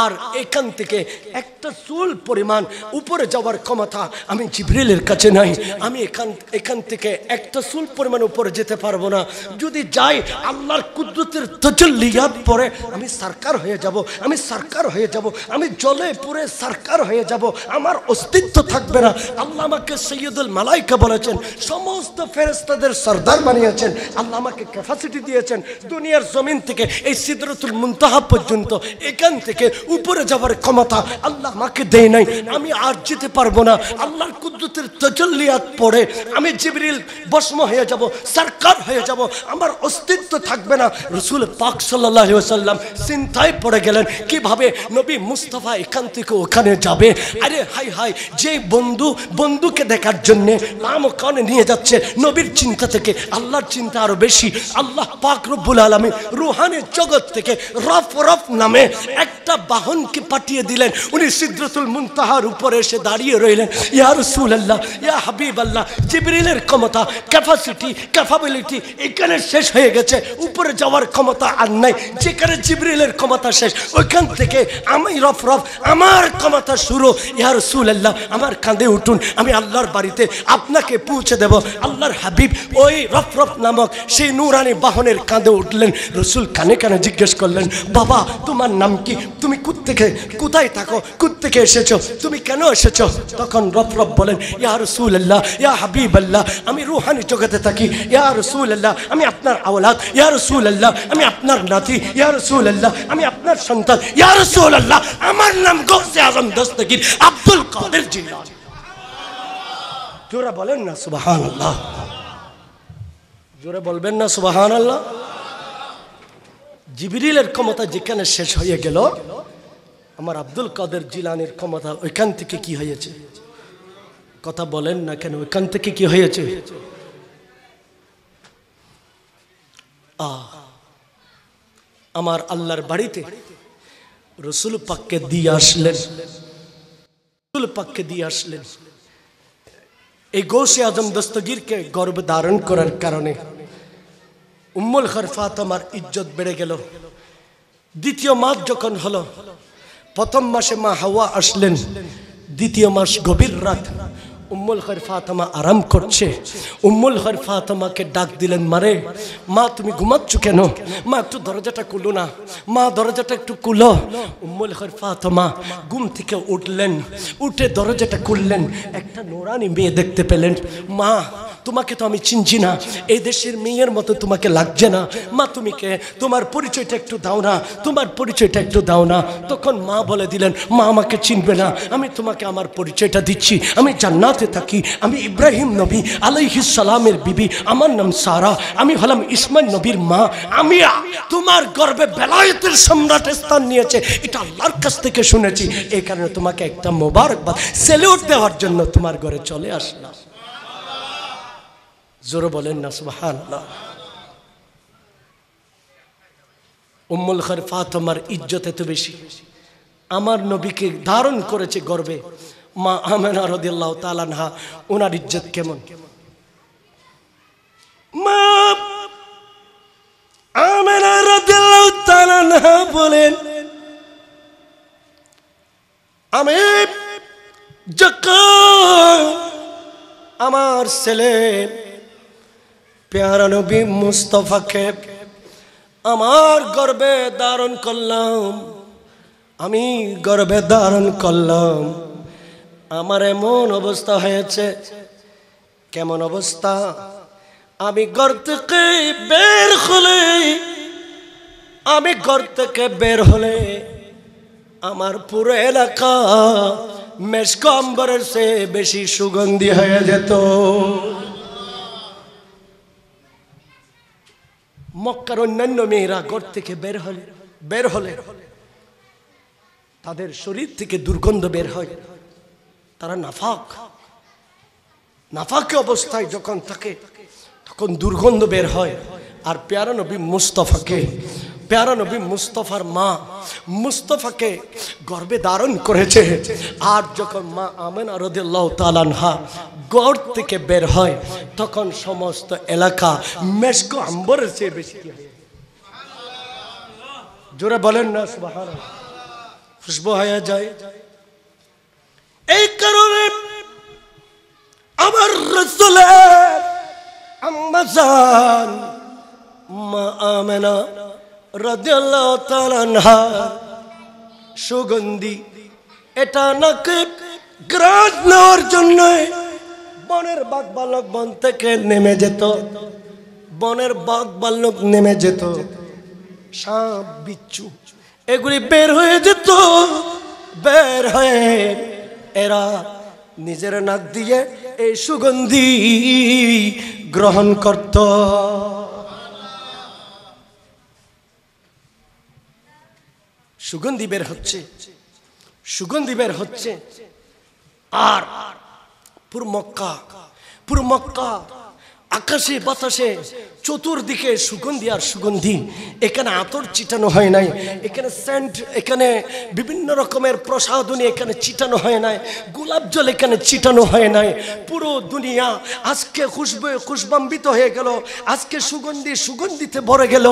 আর এখান থেকে একটা চুল পরিমাণ উপরে যাওয়ার ক্ষমতা আমি জিবরিলের কাছে নাই আমি এখান এখান থেকে একটা চুল পরিমাণ উপরে যেতে পারবো না যদি যাই আল্লাহর কুদ্দুতের তজল্লিয়াত পরে আমি সরকার হয়ে যাব আমি সরকার হয়ে যাব আমি জলে পুরে সরকার হয়ে যাব আমার অস্তিত্ব থাকবে না আল্লাহ আমাকে সৈয়দুল মালাইকে বলেছেন সমস্ত সমস্ত ফেরেস্তাদের সর্দার বানিয়েছেন আল্লাহ আমাকে ক্যাপাসিটি দিয়েছেন দুনিয়ার জমিন থেকে এই সিদরতুল মুনতাহা পর্যন্ত এখান থেকে উপরে যাওয়ার ক্ষমতা আল্লাহ আমাকে দেয় নাই আমি আর যেতে পারবো না আল্লাহর কুদ্দুতের তজল্লিয়াত পড়ে আমি জিবরিল বসম হয়ে যাব সরকার হয়ে যাব আমার অস্তিত্ব থাকবে না রসুল পাক সাল্লাহ সাল্লাম চিন্তায় পড়ে গেলেন কিভাবে নবী মুস্তফা এখান থেকে ওখানে যাবে আরে হাই হাই যে বন্ধু বন্ধুকে দেখার জন্যে নাম কানে নিয়ে যাচ্ছে নবীর চিন্তা থেকে আল্লাহর চিন্তা আরো বেশি আল্লাহ পাক রব্বুল আলমী রুহানের জগৎ থেকে রফ রফ নামে একটা বাহনকে পাঠিয়ে দিলেন উনি সিদ্রতুল মুনতাহার উপরে এসে দাঁড়িয়ে রইলেন ইয়া রসুল আল্লাহ ইয়া হাবিব আল্লাহ জিবরিলের ক্ষমতা ক্যাপাসিটি ক্যাপাবিলিটি এখানে শেষ হয়ে গেছে উপরে যাওয়ার ক্ষমতা আর নাই যেখানে জিবরিলের ক্ষমতা শেষ ওইখান থেকে আমি রফ রফ আমার ক্ষমতা শুরু ইয়া রসুল আল্লাহ আমার কাঁধে উঠুন আমি আল্লাহর বাড়িতে আপনাকে পৌঁছে দেব আল্লাহ আল্লাহর হাবিব ওই রফরফ নামক সেই নুরানি বাহনের কাঁধে উঠলেন রসুল কানে কানে জিজ্ঞেস করলেন বাবা তোমার নাম কি তুমি থেকে কোথায় থাকো থেকে এসেছো তুমি কেন এসেছো তখন রফরফ বলেন ইয়া রসুল আল্লাহ ইয়া হাবিব আল্লাহ আমি রুহানি জগতে থাকি ইয়া রসুল আল্লাহ আমি আপনার আওলাদ ইয়া রসুল আল্লাহ আমি আপনার নাতি ইয়া রসুল আল্লাহ আমি আপনার সন্তান ইয়া রসুল আল্লাহ আমার নাম গৌসে আজম দস্তগীর আব্দুল কাদের জিল্লা জোরে বলেন না সুবাহান আল্লাহ জোরে বলবেন না সুবাহান আল্লাহ জিবিরিলের ক্ষমতা যেখানে শেষ হয়ে গেল আমার আব্দুল কাদের জিলানের ক্ষমতা ওইখান থেকে কি হয়েছে কথা বলেন না কেন ওইখান থেকে কি হয়েছে আমার আল্লাহর বাড়িতে রসুল পাককে দিয়ে আসলেন রসুল পাককে দিয়ে আসলেন এই গৌসে আজম দস্তগীরকে গর্ব ধারণ করার কারণে উম্মুল খরফাত আমার ইজ্জত বেড়ে গেল দ্বিতীয় মাস যখন হলো প্রথম মাসে মা হাওয়া আসলেন দ্বিতীয় মাস গভীর রাত উম্মুল হর ফাতেমা আরাম করছে উম্মুল হর ফাতেমাকে ডাক দিলেন মারে মা তুমি ঘুমাচ্ছ কেন মা একটু দরজাটা কুলো না মা দরজাটা একটু কুলো উম্মুল হর ফাতেমা ঘুম থেকে উঠলেন উঠে দরজাটা খুললেন একটা নোরানি মেয়ে দেখতে পেলেন মা তোমাকে তো আমি চিনছি না এই দেশের মেয়ের মতো তোমাকে লাগছে না মা তুমি কে তোমার পরিচয়টা একটু দাও না তোমার পরিচয়টা একটু দাও না তখন মা বলে দিলেন মা আমাকে চিনবে না আমি তোমাকে আমার পরিচয়টা দিচ্ছি আমি জান্নাত বাড়িতে থাকি আমি ইব্রাহিম নবী সালামের বিবি আমার নাম সারা আমি হলাম ইসমাইল নবীর মা আমি তোমার গর্বে বেলায়েতের সম্রাট স্থান নিয়েছে এটা আল্লাহর কাছ থেকে শুনেছি এই কারণে তোমাকে একটা মোবারকবাদ সেলিউট দেওয়ার জন্য তোমার ঘরে চলে আসলাম জোরে বলেন না সুবাহান উম্মুল খরফা তোমার ইজ্জত এত বেশি আমার নবীকে ধারণ করেছে গর্বে মা আমেনা রদিল্লাহ তালানহা ওনার ইজ্জত কেমন মা বলেন আমি আমার ছেলে পেয়ারা নবী মুস্তফাকে আমার গর্বে ধারণ করলাম আমি গর্বে ধারণ করলাম আমার এমন অবস্থা হয়েছে কেমন অবস্থা আমি ঘর থেকে বের হলে আমি ঘর থেকে বের হলে আমার পুরো এলাকা মেসকম্বরের আম্বরের বেশি সুগন্ধি হয়ে যেত মক্কার অন্যান্য মেয়েরা ঘর থেকে বের হলে বের হলে তাদের শরীর থেকে দুর্গন্ধ বের হয় তারা নাফাক নাফাকে অবস্থায় যখন থাকে তখন দুর্গন্ধ বের হয় আর পেয়ারা নবী মুস্তফাকে প্যারা নবী মুস্তফার মা মুস্তফাকে গর্বে দারণ করেছে আর যখন মা আমেন আরদুল্লাহ তালানহা গড় থেকে বের হয় তখন সমস্ত এলাকা মেশক আম্বরের চেয়ে বেশি জোরে বলেন না সুবাহ খুশবু হয়ে যায় এই কারণে আমার রসুলের আম্মাজান মা আমেনা রাদিয়াল্লাহ তাআলা সুগন্ধি এটা নাকে গ্রাস নেওয়ার জন্য বনের বাঘ বালক বন থেকে নেমে যেত বনের বাঘ বালক নেমে যেত সাপ বিচ্ছু এগুলি বের হয়ে যেত বের হয়ে এরা নিজের নাক দিয়ে এই সুগন্ধি গ্রহণ করত সুগন্ধি বের হচ্ছে সুগন্ধি বের হচ্ছে আর পুর মক্কা পুর মক্কা আকাশে বাতাসে চতুর্দিকে সুগন্ধি আর সুগন্ধি এখানে আতর চিটানো হয় নাই এখানে সেন্ট এখানে বিভিন্ন রকমের প্রসাধনী এখানে চিটানো হয় নাই গোলাপ জল এখানে চিটানো হয় নাই পুরো দুনিয়া আজকে খুশবু খুশবাম্বিত হয়ে গেল আজকে সুগন্ধি সুগন্ধিতে ভরে গেল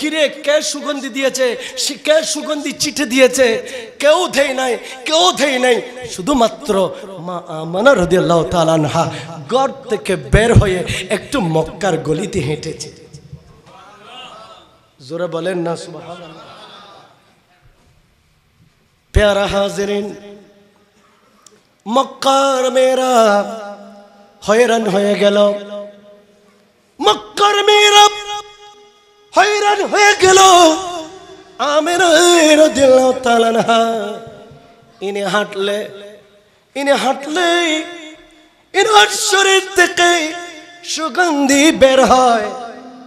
কিরে কে সুগন্ধি দিয়েছে সে কে সুগন্ধি চিঠে দিয়েছে কেউ ধেই নাই কেউ ধেই নাই শুধুমাত্র মা আমানা রদিয়াল্লাহ তালানহা গড় থেকে বের হয়ে একটু মক্কার গলিতে হেঁটে জোরে বলেন না সুবাহ প্যারা হাজরিন মক্কার মেয়েরা হয়রান হয়ে গেল মক্কার মেয়েরা হয়রান হয়ে গেল আমের ইনি হাঁটলে ইনি হাঁটলে ইনার শরীর থেকে সুগন্ধি বের হয়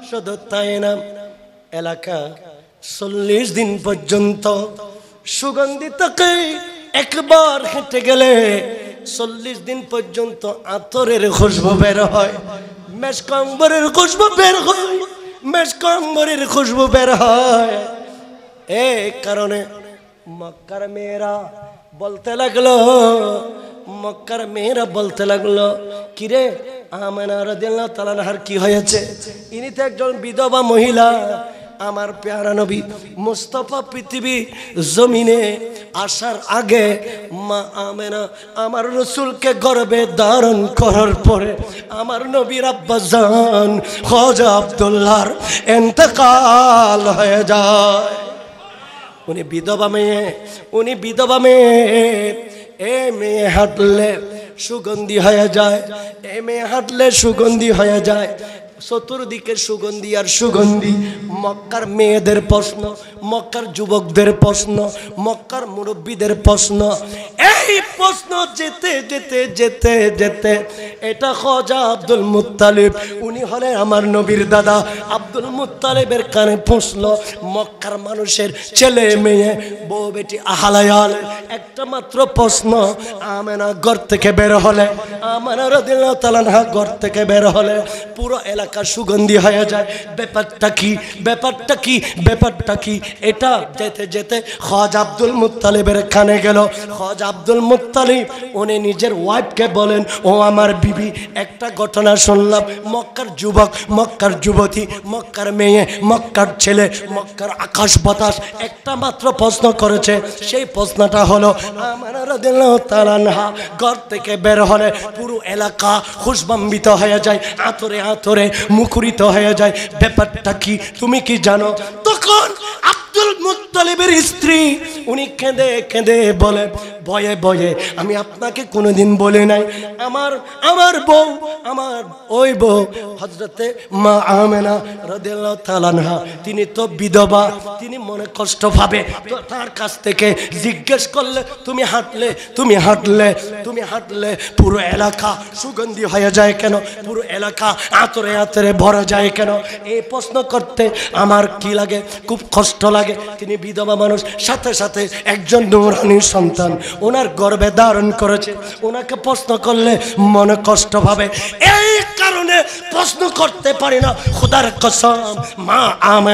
শুধু তাই না এলাকা চল্লিশ দিন পর্যন্ত সুগন্ধি তাকে একবার হেঁটে গেলে চল্লিশ দিন পর্যন্ত আতরের খুশবু বের হয় মেশকম্বরের খুশবু বের হয় মেশকম্বরের খুশবু বের হয় এই কারণে মক্কার মেয়েরা বলতে লাগলো মক্কার মেয়েরা বলতে লাগলো কিরে আমানার দিল্লা তালানহার কি হয়েছে ইনি তো একজন বিধবা মহিলা আমার পেয়ারা নবী মুস্তফা পৃথিবী জমিনে আসার আগে মা আমেনা আমার রসুলকে গর্বে ধারণ করার পরে আমার নবীর আব্বাজান হজ আবদুল্লাহর এতেকাল হয়ে যায় উনি বিধবা মেয়ে উনি বিধবা মেয়ে এ মেয়ে হাঁটলে সুগন্ধি হয়ে যায় এ মেয়ে হাঁটলে সুগন্ধি হয়ে যায় চতুর্দিকের সুগন্ধি আর সুগন্ধি মক্কার মেয়েদের প্রশ্ন মক্কার যুবকদের প্রশ্ন মক্কার মুরব্বীদের প্রশ্ন এই প্রশ্ন যেতে যেতে যেতে যেতে এটা খজা আব্দুল মুতালিব উনি হলেন আমার নবীর দাদা আব্দুল মুতালিবের কানে পুষল মক্কার মানুষের ছেলে মেয়ে বউ বেটি আহালায়াল একটা মাত্র প্রশ্ন আমেনা ঘর থেকে বের হলে আমার রদিল্লাহ তালানহা ঘর থেকে বের হলে পুরো এলাকা সুগন্ধি হয়ে যায় ব্যাপারটা কি ব্যাপারটা কি ব্যাপারটা কি এটা যেতে যেতে খজ আব্দুল মুতালিবের খানে গেল খজ আব্দুল মুতালিব উনি নিজের ওয়াইফকে বলেন ও আমার বিবি একটা ঘটনা শুনলাম মক্কার যুবক মক্কার যুবতী মক্কার মেয়ে মক্কার ছেলে মক্কার আকাশ বাতাস একটা মাত্র প্রশ্ন করেছে সেই প্রশ্নটা হলো আমার তালানহা ঘর থেকে বের হলে পুরো এলাকা খুশবাম্বিত হয়ে যায় আতরে আতরে মুখরিত হয়ে যায় ব্যাপারটা কি তুমি কি জানো তখন আব্দুল মুত্তালিবের স্ত্রী উনি কেঁদে কেঁদে বলে বয়ে বয়ে আমি আপনাকে কোনোদিন বলে নাই আমার আমার বউ আমার ওই বউ হজরতে মা আমেনা রদেল্লা তিনি তো বিধবা তিনি মনে কষ্ট পাবে তার কাছ থেকে জিজ্ঞেস করলে তুমি হাঁটলে তুমি হাঁটলে তুমি হাঁটলে পুরো এলাকা সুগন্ধি হয়ে যায় কেন পুরো এলাকা আঁতরে আঁতরে ভরা যায় কেন এই প্রশ্ন করতে আমার কি লাগে খুব কষ্ট লাগে লাগে তিনি বিধবা মানুষ সাথে সাথে একজন নুরানির সন্তান ওনার গর্বে ধারণ করেছে ওনাকে প্রশ্ন করলে মনে কষ্ট পাবে এই কারণে প্রশ্ন করতে পারি না খুদার কসম মা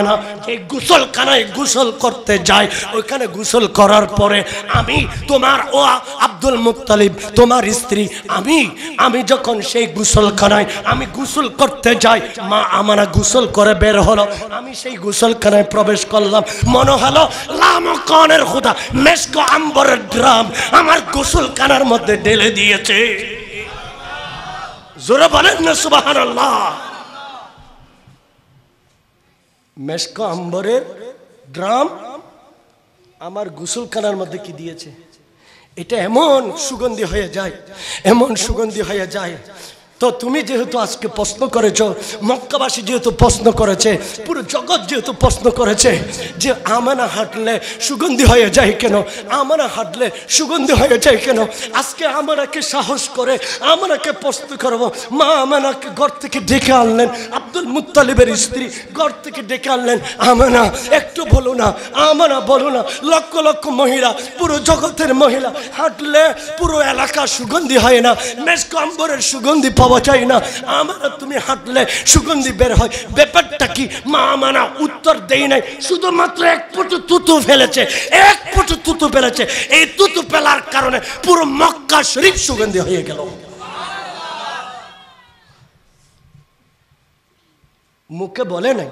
না এই গুসলখানায় গোসল করতে যায় ওইখানে গোসল করার পরে আমি তোমার ও আব্দুল মুক্তালিব তোমার স্ত্রী আমি আমি যখন সেই গুসলখানায় আমি গোসল করতে যাই মা আমানা গোসল করে বের হলো আমি সেই গোসলখানায় প্রবেশ করলাম মনে হলো লামকনের খুদা মেসকো আম্বরের ড্রাম আমার গোসল কানার মধ্যে ঢেলে দিয়েছে জোরে বলেন না সুবাহ আল্লাহ আম্বরের ড্রাম আমার গোসলখানার মধ্যে কি দিয়েছে এটা এমন সুগন্ধি হয়ে যায় এমন সুগন্ধি হয়ে যায় তো তুমি যেহেতু আজকে প্রশ্ন করেছ মক্কাবাসী যেহেতু প্রশ্ন করেছে পুরো জগৎ যেহেতু প্রশ্ন করেছে যে আমানা হাঁটলে সুগন্ধি হয়ে যায় কেন আমানা হাঁটলে সুগন্ধি হয়ে যায় কেন আজকে আমানাকে সাহস করে আমানাকে প্রশ্ন করব মা আমানাকে ঘর থেকে ডেকে আনলেন আব্দুল মুতালিবের স্ত্রী ঘর থেকে ডেকে আনলেন আমানা একটু বলো না আমানা বলো না লক্ষ লক্ষ মহিলা পুরো জগতের মহিলা হাঁটলে পুরো এলাকা সুগন্ধি হয় না মেসকম্বরের সুগন্ধি পাওয়া চাই না আমার তুমি হাঁটলে সুগন্ধি বের হয় ব্যাপারটা কি মা মানা উত্তর দেই নাই শুধুমাত্র এক পুটু তুতু ফেলেছে এক পুটু তুতু ফেলেছে এই তুতু ফেলার কারণে পুরো মক্কা শরীফ সুগন্ধি হয়ে গেল মুখে বলে নাই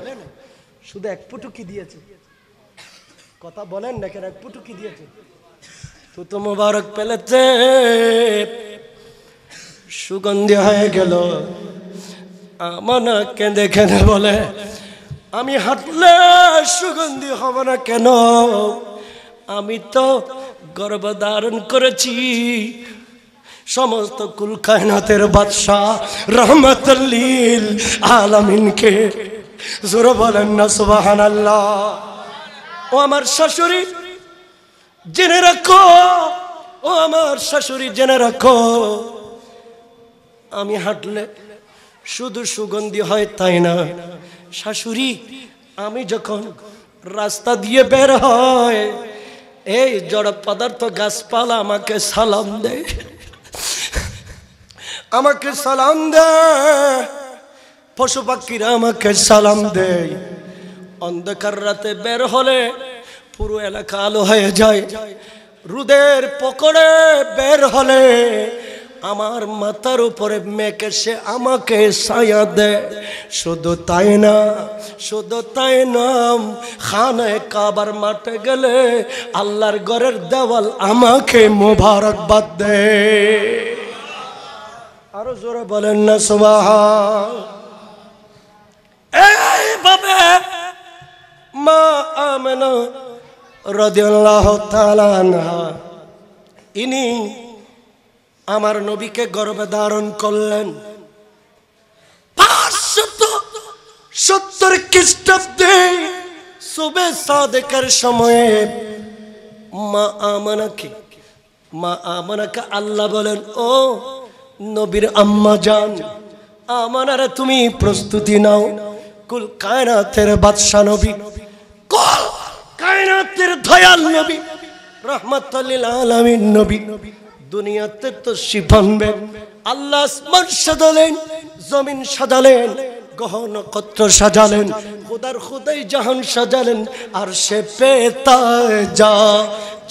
শুধু এক পুটুকি দিয়েছে কথা বলেন না কেন এক পুটুকি দিয়েছে তুতু মোবারক পেলেছে সুগন্ধি হয়ে গেল আমার না কেঁদে কেঁদে বলে আমি হাঁটলে সুগন্ধি হব না কেন আমি তো গর্ভধারণ করেছি সমস্ত কুলকায়নাথের বাদশাহ রহমতুল্লিল আলমিনকে জোর বলেন না সুবাহান আল্লাহ ও আমার শাশুড়ি জেনে রাখো ও আমার শাশুড়ি জেনে রাখো আমি হাঁটলে শুধু সুগন্ধি হয় তাই না শাশুড়ি আমি যখন রাস্তা দিয়ে বের হয় এই জড় পদার্থ গাছপালা আমাকে সালাম দেয় আমাকে সালাম দেয় পশু পাখিরা আমাকে সালাম দেয় অন্ধকার রাতে বের হলে পুরো এলাকা আলো হয়ে যায় রুদের পকড়ে বের হলে আমার মাথার উপরে মেকে সে আমাকে সায়া দেয় শুধু তাই না শুধু তাই নাম খানায় কাবার মাঠে গেলে আল্লাহর ঘরের দেওয়াল আমাকে বাদ দেয় আরো জোরে বলেন না সুবাহ মা আমেনা রদিয়াল্লাহ ইনি আমার নবীকে গর্বে ধারণ করলেন পাঁচশত সত্তর খ্রিস্টাব্দে সবে সাদেকার সময়ে মা আমানাকে মা আমানাকে আল্লাহ বলেন ও নবীর আম্মা যান আমানারে তুমি প্রস্তুতি নাও কুল কায়নাতের বাদশাহ নবী কুল কায়নাতের দয়াল নবী রহমতুল্লিল আলামিন নবী দুনিয়াতে তো শিবনবে আল্লাহ আসমান সাজালেন জমিন সাজালেন গহন কত্র সাজালেন খোদার খোদাই জাহান সাজালেন আর সে পেতা যা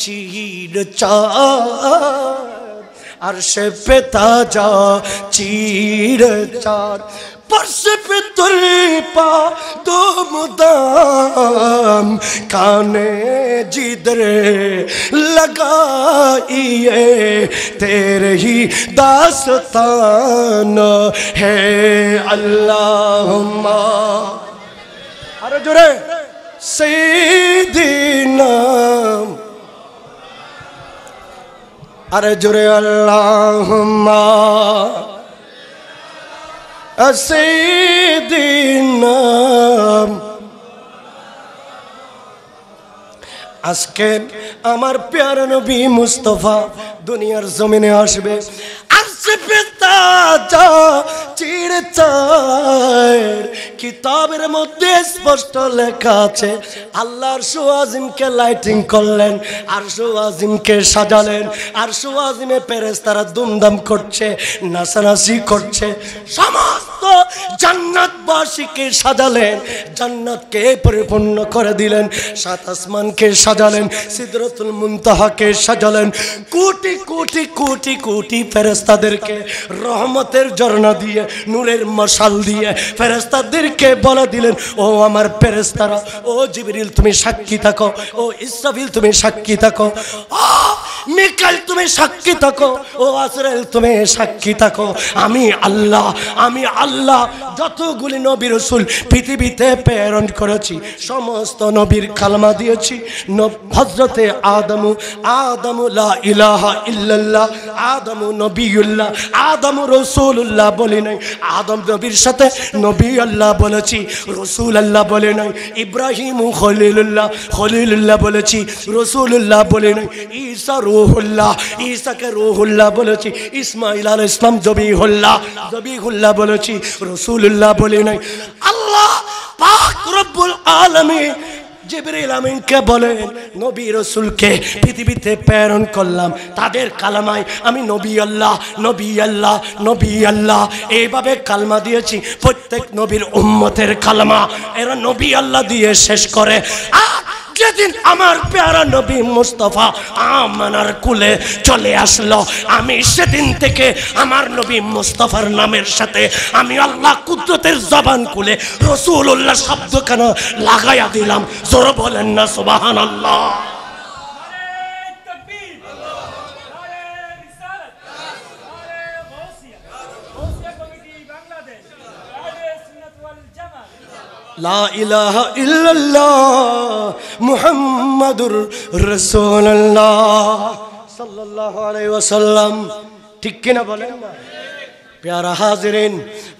চির চা আর সে পেতা যা চির চা স্পর্শে পেতরে পা দমদাম কানে জিদরে लगाइए तेरे ही दास्तान है अल्लाहुम्मा अरे जुरे सैदीना अरे जुरे अल्लाहुम्मा আজকে আমার প্যার নবী মুস্তফা দুনিয়ার জমিনে আসবে কিতাবের মধ্যে স্পষ্ট লেখা আছে আল্লাহর সুয়াজিমকে লাইটিং করলেন আর সুয়াজিমকে সাজালেন আর সুয়াজিমে পেরেস তারা দুমদাম করছে নাসানাসি করছে সমস্ত জান্নাতবাসীকে সাজালেন জান্নাতকে পরিপূর্ণ করে দিলেন সাত আসমানকে সাজালেন সিদরতুল মুনতাহাকে সাজালেন কোটি কোটি কোটি কোটি ফেরেস্তাদের আমাদেরকে রহমতের ঝর্ণা দিয়ে নূরের মশাল দিয়ে ফেরেস্তাদেরকে বলা দিলেন ও আমার ফেরেস্তারা ও জিবিরিল তুমি সাক্ষী থাকো ও ইসরাফিল তুমি সাক্ষী থাকো ও তুমি সাক্ষী থাকো ও আসরাইল তুমি সাক্ষী থাকো আমি আল্লাহ আমি আল্লাহ যতগুলি নবী রসুল পৃথিবীতে প্রেরণ করেছি সমস্ত নবীর কালমা দিয়েছি হজরতে আদমু আদমু লা ইলাহা ইল্লাল্লাহ আদমু নবীউল্লাহ আদম রসুল উল্লাহ বলে নাই আদম নবীর সাথে নবী আল্লাহ বলেছি রসুল আল্লাহ বলে নাই ইব্রাহিম খলিলুল্লাহ খলিলুল্লাহ বলেছি রসুল্লাহ বলে নাই ঈসা রোহুল্লাহ ঈসাকে রোহুল্লাহ বলেছি ইসমাইল আল ইসলাম জবি হল্লাহ জবি হুল্লাহ বলেছি রসুল্লাহ বলে নাই আল্লাহ পাক রব্বুল আলমী জিবরিল আমিনকে বলেন নবী রসুলকে পৃথিবীতে প্রেরণ করলাম তাদের কালামায় আমি নবী আল্লাহ নবী আল্লাহ নবী আল্লাহ এইভাবে কালমা দিয়েছি প্রত্যেক নবীর উম্মতের কালামা এরা নবী আল্লাহ দিয়ে শেষ করে আ যেদিন আমার প্যারা নবী মুস্তফা আমানার কুলে চলে আসলো আমি সেদিন থেকে আমার নবী মুস্তফার নামের সাথে আমি আল্লাহ কুদরতের জবান কুলে রসুল্লাহ কেন লাগাইয়া দিলাম জোর বলেন না সোবাহান আল্লাহ لا إله إلا الله محمد رسول الله صلى الله عليه وسلم ঠিক কিনা বলেন না প্যারা হাজরেন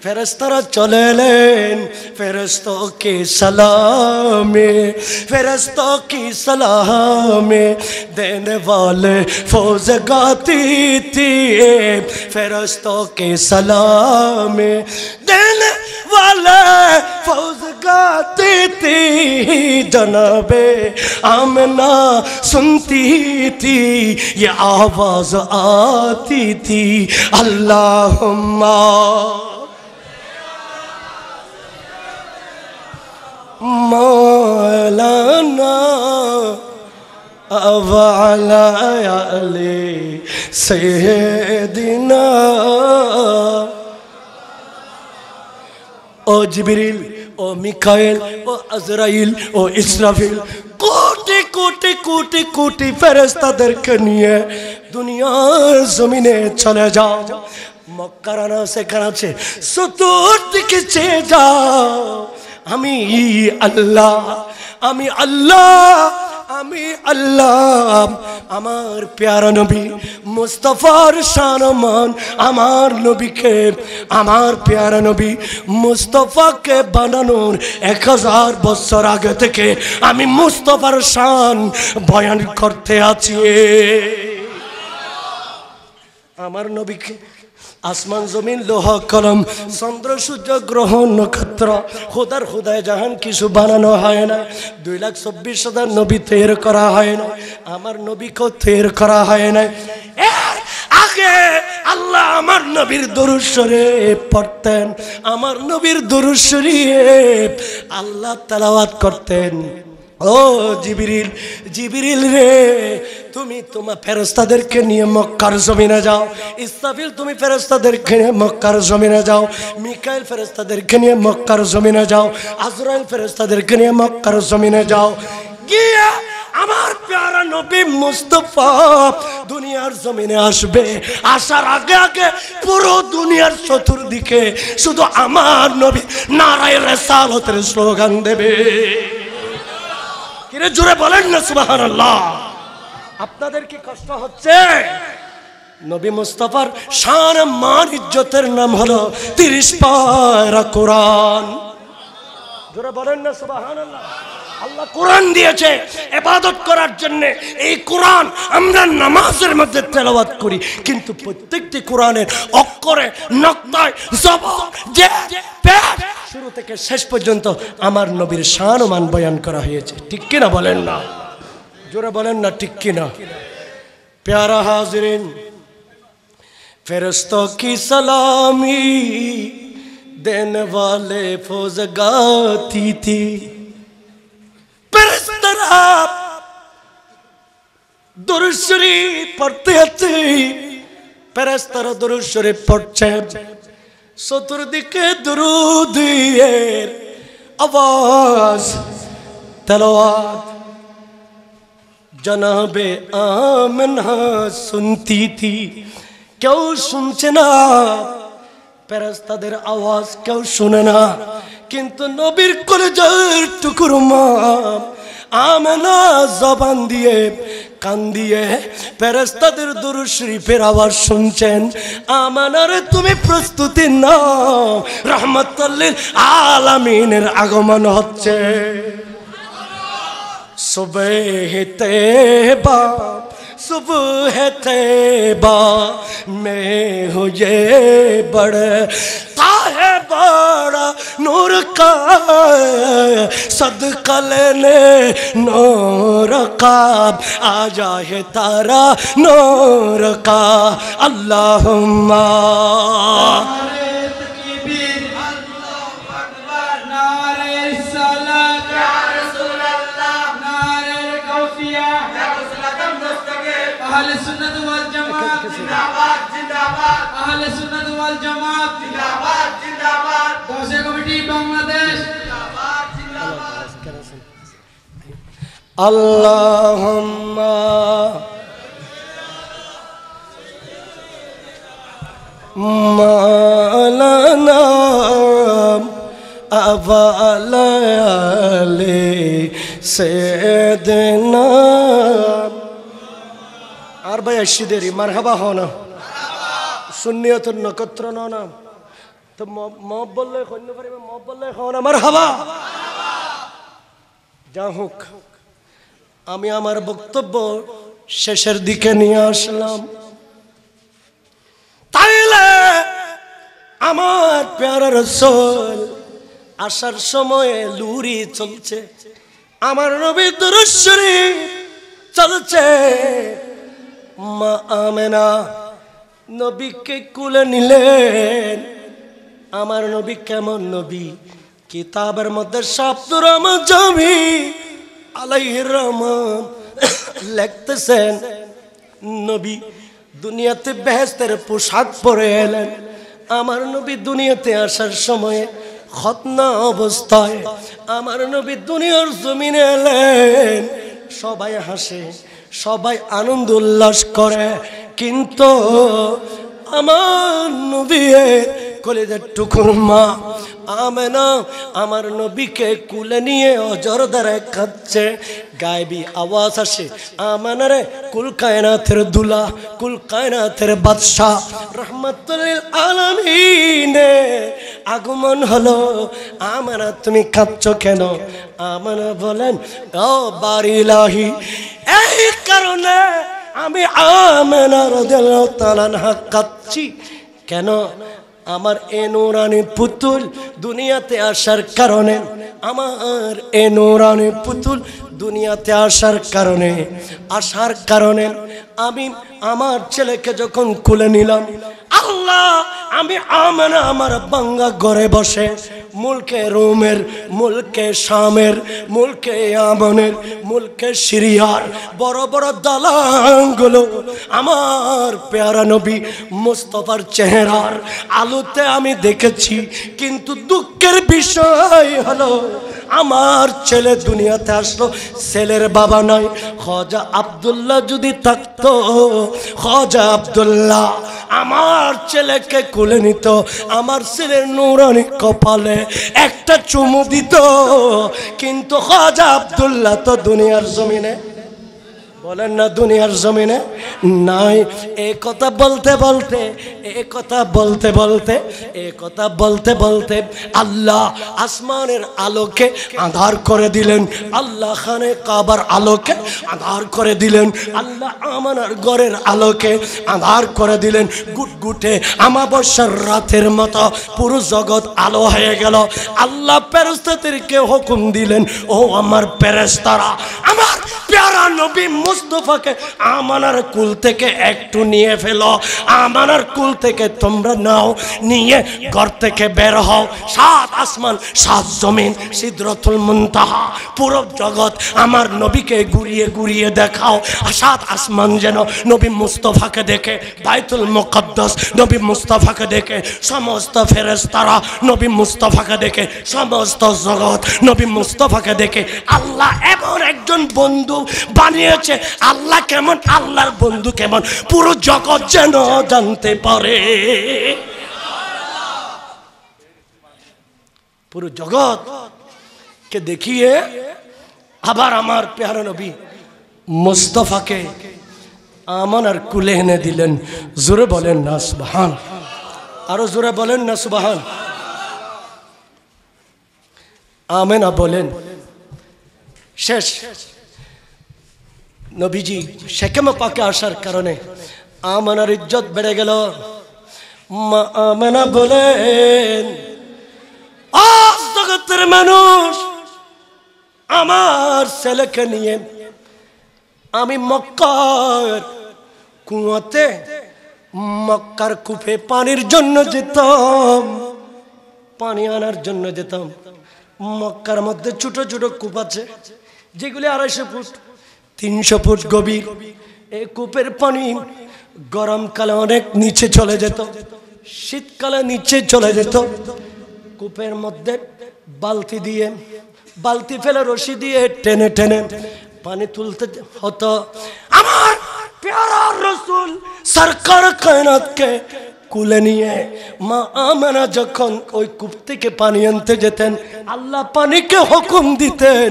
فرستر چلے لین فیرستوں کی سلامے فیرستوں کی سلام دینے والے فوز گاتی تھی فیرستوں کے سلام دینے والے فوز گاتی تھی جناب آمنہ سنتی تھی یہ آواز آتی تھی اللہ مولانا وعلى آل سيدنا ও জিবরিল ও মিকাইল ও আজরাইল ও ইসরাফিল কোটি কোটি কোটি কোটি ফেরেস্তাদেরকে নিয়ে দুনিয়ার জমিনে চলে যাও মক্কারানা সেখানে আছে চতুর্দিকে চেয়ে যাও আমি আল্লাহ আমি আল্লাহ আমি আল্লাহ আমার প্যার নবী মুস্তফার সানমান আমার নবীকে আমার প্যার নবী মুস্তফাকে বানানোর এক হাজার বছর আগে থেকে আমি মুস্তফার শান বয়ান করতে আছি আমার নবীকে আসমান জমিন লোহ কলম চন্দ্র সূর্য গ্রহ নক্ষত্র খোদার খোদায় জাহান কিছু বানানো হয় না দুই লাখ চব্বিশ হাজার নবী তৈর করা হয় না আমার নবীকেও তৈর করা হয় না আগে আল্লাহ আমার নবীর দরুদ পড়তেন আমার নবীর দরুদ আল্লাহ তালাওয়াত করতেন ও জিবিরিল জিবিরিল রে তুমি তোমার ফেরস্তাদেরকে নিয়ে মক্কার জমিনে যাও ইস্তাফিল তুমি ফেরস্তাদেরকে নিয়ে মক্কার জমিনে যাও মিকাইল ফেরস্তাদেরকে নিয়ে মক্কার জমিনে যাও আজরাইল ফেরস্তাদেরকে নিয়ে মক্কার জমিনে যাও গিয়া আমার প্যারা নবী মুস্তফা দুনিয়ার জমিনে আসবে আসার আগে আগে পুরো দুনিয়ার চতুর্দিকে শুধু আমার নবী নারায়ণ হতে স্লোগান দেবে কিরে জোরে বলেন না সুবাহান আপনাদের কি কষ্ট হচ্ছে নবী মুস্তফার সার মান ইজ্জতের নাম হলো তিরিশ পারা কোরআন জোরে বলেন না সুবাহান আল্লাহ কোরআন দিয়েছে এবাদত করার জন্য এই কোরআন আমরা নামাজের মধ্যে তেলাবাদ করি কিন্তু প্রত্যেকটি কোরআনের অক্ষরে নক্তায় জবাব শুরু থেকে শেষ পর্যন্ত আমার নবীর শান ও মান বয়ান করা হয়েছে ঠিক কিনা বলেন না জোরে বলেন না ঠিক কিনা প্যারা হাজরিন ফেরস্ত কি সালামি দেন वाले ফৌজ গাতি থি ফেরস্তর পড়তে আছে ফেরস্তর দুরুশ্বরী পড়ছে চতুর্দিকে দুরুদের আওয়াজ তলোয়াত জনাবে আমনা শুনতি থি কেউ শুনছে না ফেরেস্তাদের আওয়াজ কেউ শুনে না কিন্তু নবীর কলেজের টুকুর মা আমেনা জবান দিয়ে কান দিয়ে ফেরেস্তাদের দুরু শরীফের আওয়াজ শুনছেন আমানারে তুমি প্রস্তুতি নাও রহমতুল্লিল আলামিনের আগমন হচ্ছে হেতে বাপ صبح تیبا میں ہو یہ بڑے ہے بڑا نور کا صدقہ لینے نور کا آ جائے تارا نور کا اللہم م আবালি সেদিন আর ভাই আসছি দেরি মার হাবা হন শূন্যত নক্ষত্র না তো মব বললে কন্যা পারি মব বললে হন আমার হাবা যা হোক আমি আমার বক্তব্য শেষের দিকে নিয়ে আসলাম তাইলে আমার প্যারা রসল আসার সময়ে লুরি চলছে আমার নবী দুরুশ্বরি চলছে মা আমেনা নবীকে কুলে নিলেন আমার নবী কেমন নবী কিতাবের মধ্যে সাপ্তুরাম জমি আলাই রহমান লেখতেছেন নবী দুনিয়াতে বেহেস্তের পোশাক পরে এলেন আমার নবী দুনিয়াতে আসার সময়ে খতনা অবস্থায় আমার নবী দুনিয়ার জমিনে এলেন সবাই হাসে সবাই আনন্দ উল্লাস করে কিন্তু আমার নবী কলেজের টুকুর মা না আমার নবীকে কুলে নিয়ে অজর দ্বারা কাঁদছে গায়েবি আওয়াজ আসে আমানা রে কুল কায়নাথের দুলা কুল কায়নাথের বাদশাহ রহমতুল আলমিনে আগমন হলো আমানা তুমি কাঁদছ কেন আমানা বলেন ও বাড়িলাহি এই কারণে আমি আমেনা রোদেল তালান কাঁদছি কেন আমার এ নোরানি পুতুল দুনিয়াতে আসার কারণে আমার এ নোরানি পুতুল দুনিয়াতে আসার কারণে আসার কারণে আমি আমার ছেলেকে যখন খুলে নিলাম আল্লাহ আমি আমানা আমার বাঙ্গা ঘরে বসে মুলকে রোমের মুলকে শামের মুলকে আমনের মুলকে সিরিয়ার বড় বড় দালাঙ্গুলো আমার পেয়ারা নবী মুস্তফার চেহারার আলোতে আমি দেখেছি কিন্তু দুঃখের বিষয় হলো আমার ছেলে দুনিয়াতে আসলো ছেলের বাবা নয় খজা আবদুল্লাহ যদি থাকতো খজা আবদুল্লাহ আমার আমার ছেলেকে কোলে নিত আমার ছেলের নুরানি কপালে একটা চুমু দিত কিন্তু খাজা আবদুল্লাহ তো দুনিয়ার জমিনে বলেন না দুনিয়ার জমিনে নাই এ কথা বলতে বলতে এ কথা বলতে বলতে এ কথা বলতে বলতে আল্লাহ আসমানের আলোকে আধার করে দিলেন আল্লাহ খানে কাবার আলোকে আধার করে দিলেন আল্লাহ আমানার ঘরের আলোকে আধার করে দিলেন গুটগুটে আমাবস্যার রাতের মতো পুরো জগৎ আলো হয়ে গেল আল্লাহ পেরস্তাদেরকে হুকুম দিলেন ও আমার পেরেস্তারা আমার প্যারা নবী মুস্তফাকে আমানার কুল থেকে একটু নিয়ে ফেলো আমানার কুল থেকে তোমরা নাও নিয়ে ঘর থেকে বের হও সাত আসমান সাত জমিন সিদ্রতুল মুন্তাহা পুরো জগৎ আমার নবীকে ঘুরিয়ে ঘুরিয়ে দেখাও সাত আসমান যেন নবী মুস্তফাকে দেখে বাইতুল মুকদ্দস নবী মুস্তফাকে দেখে সমস্ত ফেরেস্তারা নবী মুস্তফাকে দেখে সমস্ত জগৎ নবী মুস্তফাকে দেখে আল্লাহ এমন একজন বন্ধু বানিয়েছে আল্লাহ কেমন আল্লাহর বন্ধু কেমন পুরো জগৎ যেন জানতে পারে পুরো জগৎ কে দেখিয়ে আবার আমার পেহার নবী মোস্তফাকে আমানার কুলে এনে দিলেন জোরে বলেন না সুবাহান আরো জোরে বলেন না সুবাহান আমেনা বলেন শেষ নবীজি সেকেমে পাকে আসার কারণে আমানার ইজ্জত বেড়ে গেল মা আমানা বলেন জগতের মানুষ আমার ছেলেকে নিয়ে আমি মক্কার কুয়াতে মক্কার কূপে পানির জন্য যেতাম পানি আনার জন্য যেতাম মক্কার মধ্যে ছোট ছোট কূপ আছে যেগুলি আড়াইশো ফুট তিনশো ফুট গভীর এই কূপের পানি গরমকালে অনেক নিচে চলে যেত শীতকালে নিচে চলে যেত কূপের মধ্যে বালতি দিয়ে বালতি ফেলে রশি দিয়ে টেনে টেনে পানি তুলতে হতো আমার প্যারা রসুল সরকার কায়নাতকে কুলে নিয়ে মা আমরা যখন ওই কূপ থেকে পানি আনতে যেতেন আল্লাহ পানিকে হুকুম দিতেন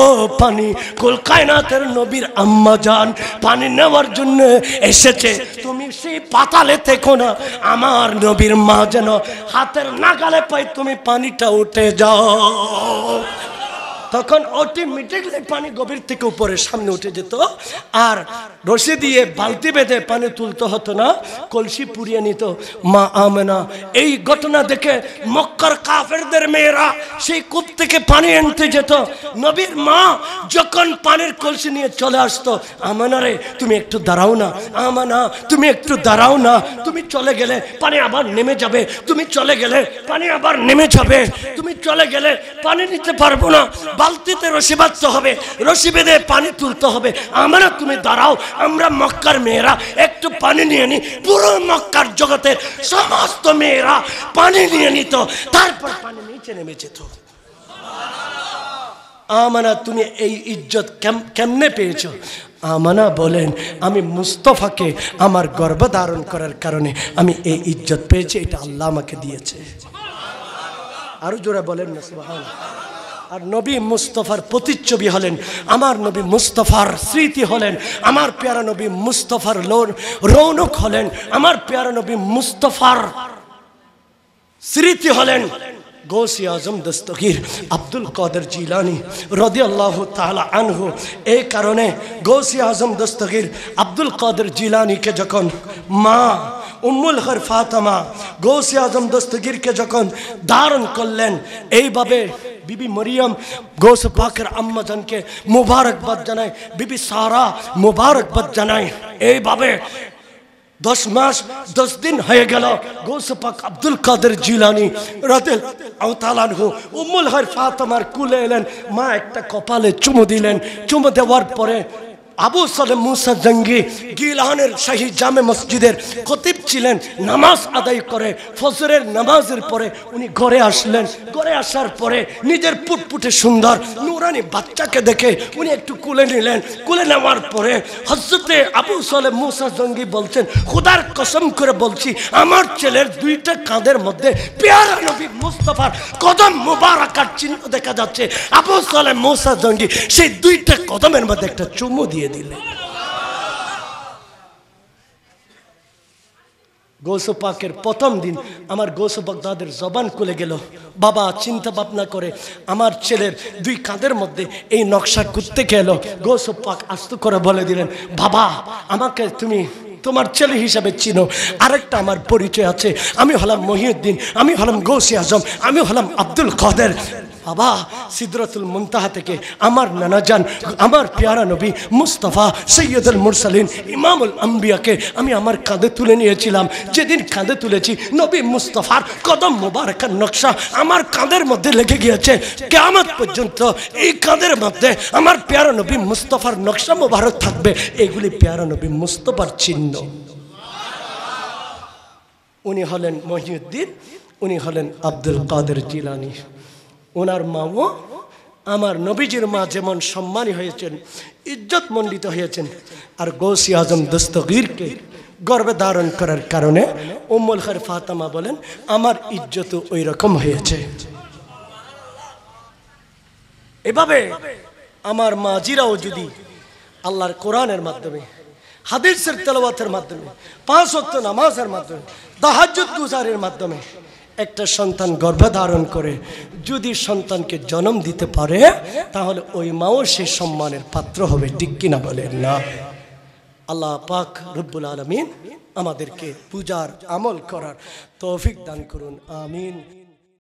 ও পানি কলকায়নাথের নবীর আম্মা যান পানি নেওয়ার জন্য এসেছে তুমি সেই পাতালে থেকো না আমার নবীর মা যেন হাতের নাগালে পাই তুমি পানিটা উঠে যাও তখন অটোমেটিকলি পানি গভীর থেকে উপরে সামনে উঠে যেত আর রশি দিয়ে বালতি বেঁধে পানি তুলতে হতো না কলসি পুড়িয়ে নিত মা আমেনা এই ঘটনা দেখে মক্কার কাফেরদের মেয়েরা সেই কূপ থেকে পানি আনতে যেত নবীর মা যখন পানির কলসি নিয়ে চলে আসতো আমানা রে তুমি একটু দাঁড়াও না আমানা তুমি একটু দাঁড়াও না তুমি চলে গেলে পানি আবার নেমে যাবে তুমি চলে গেলে পানি আবার নেমে যাবে তুমি চলে গেলে পানি নিতে পারবো না বালতিতে রশি বাঁধতে হবে রশি বেঁধে পানি তুলতে হবে আমরা তুমি দাঁড়াও আমরা মক্কার মেয়েরা একটু পানি নিয়ে নিই পুরো মক্কার জগতের সমস্ত মেয়েরা পানি নিয়ে নিত তারপর পানি নিচে নেমে যেত আমানা তুমি এই ইজ্জত কেমনে পেয়েছ আমানা বলেন আমি মুস্তফাকে আমার গর্ব ধারণ করার কারণে আমি এই ইজ্জত পেয়েছি এটা আল্লাহ আমাকে দিয়েছে আরো জোরা বলেন না সুবাহ আর নবী মুস্তফার প্রতিচ্ছবি হলেন আমার নবী মুস্তফার স্মৃতি হলেন আমার প্যারা নবী মুস্তফার লোন রৌনক হলেন আমার প্যারা নবী মুস্তফার স্মৃতি হলেন গৌসি আজম দস্তগীর আব্দুল কাদের জিলানি রদি আল্লাহ তালা আনহু এই কারণে গৌসি আজম দস্তগীর আব্দুল কাদের জিলানিকে যখন মা উম্মুল হর ফাতামা গৌসি আজম দস্তগীরকে যখন ধারণ করলেন এইভাবে بی بی مریم گوس باکر امہ جن کے مبارک بد جنائیں بی بی سارا مبارک بد جنائیں اے بابے دس ماس دس دن ہے گلا گوس پاک عبدالقادر جیلانی ردل اوتالان ہو امو الہر فاطمار کولے لین ماں ایک کپالے چمو دی لین چمو دیوار پرے আবু সালে মুসা জঙ্গি গিলানের শাহী জামে মসজিদের খতিব ছিলেন নামাজ আদায় করে ফজরের নামাজের পরে উনি ঘরে আসলেন ঘরে আসার পরে নিজের পুটপুটে সুন্দর নুরানি বাচ্চাকে দেখে উনি একটু কুলে নিলেন কুলে নেওয়ার পরে হজরতে আবু সালে মুসা জঙ্গি বলছেন খুদার কসম করে বলছি আমার ছেলের দুইটা কাঁধের মধ্যে পেয়ারা নবী মুস্তফার কদম মোবারকার চিহ্ন দেখা যাচ্ছে আবু সালে মুসা জঙ্গি সেই দুইটা কদমের মধ্যে একটা চুমু দিয়ে দিলেন গৌসপাকের প্রথম দিন আমার গৌসু বাগদাদের জবান খুলে গেল বাবা চিন্তা ভাবনা করে আমার ছেলের দুই কাঁধের মধ্যে এই নকশা করতে গেল গৌসপাক আস্ত করে বলে দিলেন বাবা আমাকে তুমি তোমার ছেলে হিসাবে চিনো আরেকটা আমার পরিচয় আছে আমি হলাম মহিউদ্দিন আমি হলাম গৌসি আজম আমি হলাম আব্দুল কদের বাবা সিদরতুল মুনতাহা থেকে আমার নানাজান আমার পেয়ারা নবী মুস্তফা সৈয়দুল মুরসালিন ইমামুল আম্বিয়াকে আমি আমার কাঁধে তুলে নিয়েছিলাম যেদিন কাঁধে তুলেছি নবী মুস্তফার কদম মোবারকার নকশা আমার কাঁধের মধ্যে লেগে গিয়েছে কেমন পর্যন্ত এই কাঁধের মধ্যে আমার পেয়ারা নবী মুস্তফার নকশা মোবারক থাকবে এগুলি পেয়ারা নবী মুস্তফার চিহ্ন উনি হলেন মহিউদ্দিন উনি হলেন আব্দুল কাদের জিলানি ওনার মাও আমার নবীজির মা যেমন সম্মানী হয়েছেন ইজ্জত মণ্ডিত হয়েছেন আর গৌসি আজম দস্তগীরকে গর্বে ধারণ করার কারণে উম্মুল খার ফাতামা বলেন আমার ইজ্জতও ওই রকম হয়েছে এভাবে আমার মাজিরাও যদি আল্লাহর কোরআনের মাধ্যমে হাদিসের তেলাওয়াতের মাধ্যমে পাঁচ অক্ত নামাজের মাধ্যমে তাহাজ্জুদ গুজারের মাধ্যমে একটা সন্তান গর্ভধারণ করে যদি সন্তানকে জন্ম দিতে পারে তাহলে ওই মাও সে সম্মানের পাত্র হবে ঠিক কিনা বলেন না আল্লাহ পাক রব্বুল আলমিন আমাদেরকে পূজার আমল করার তৌফিক দান করুন আমিন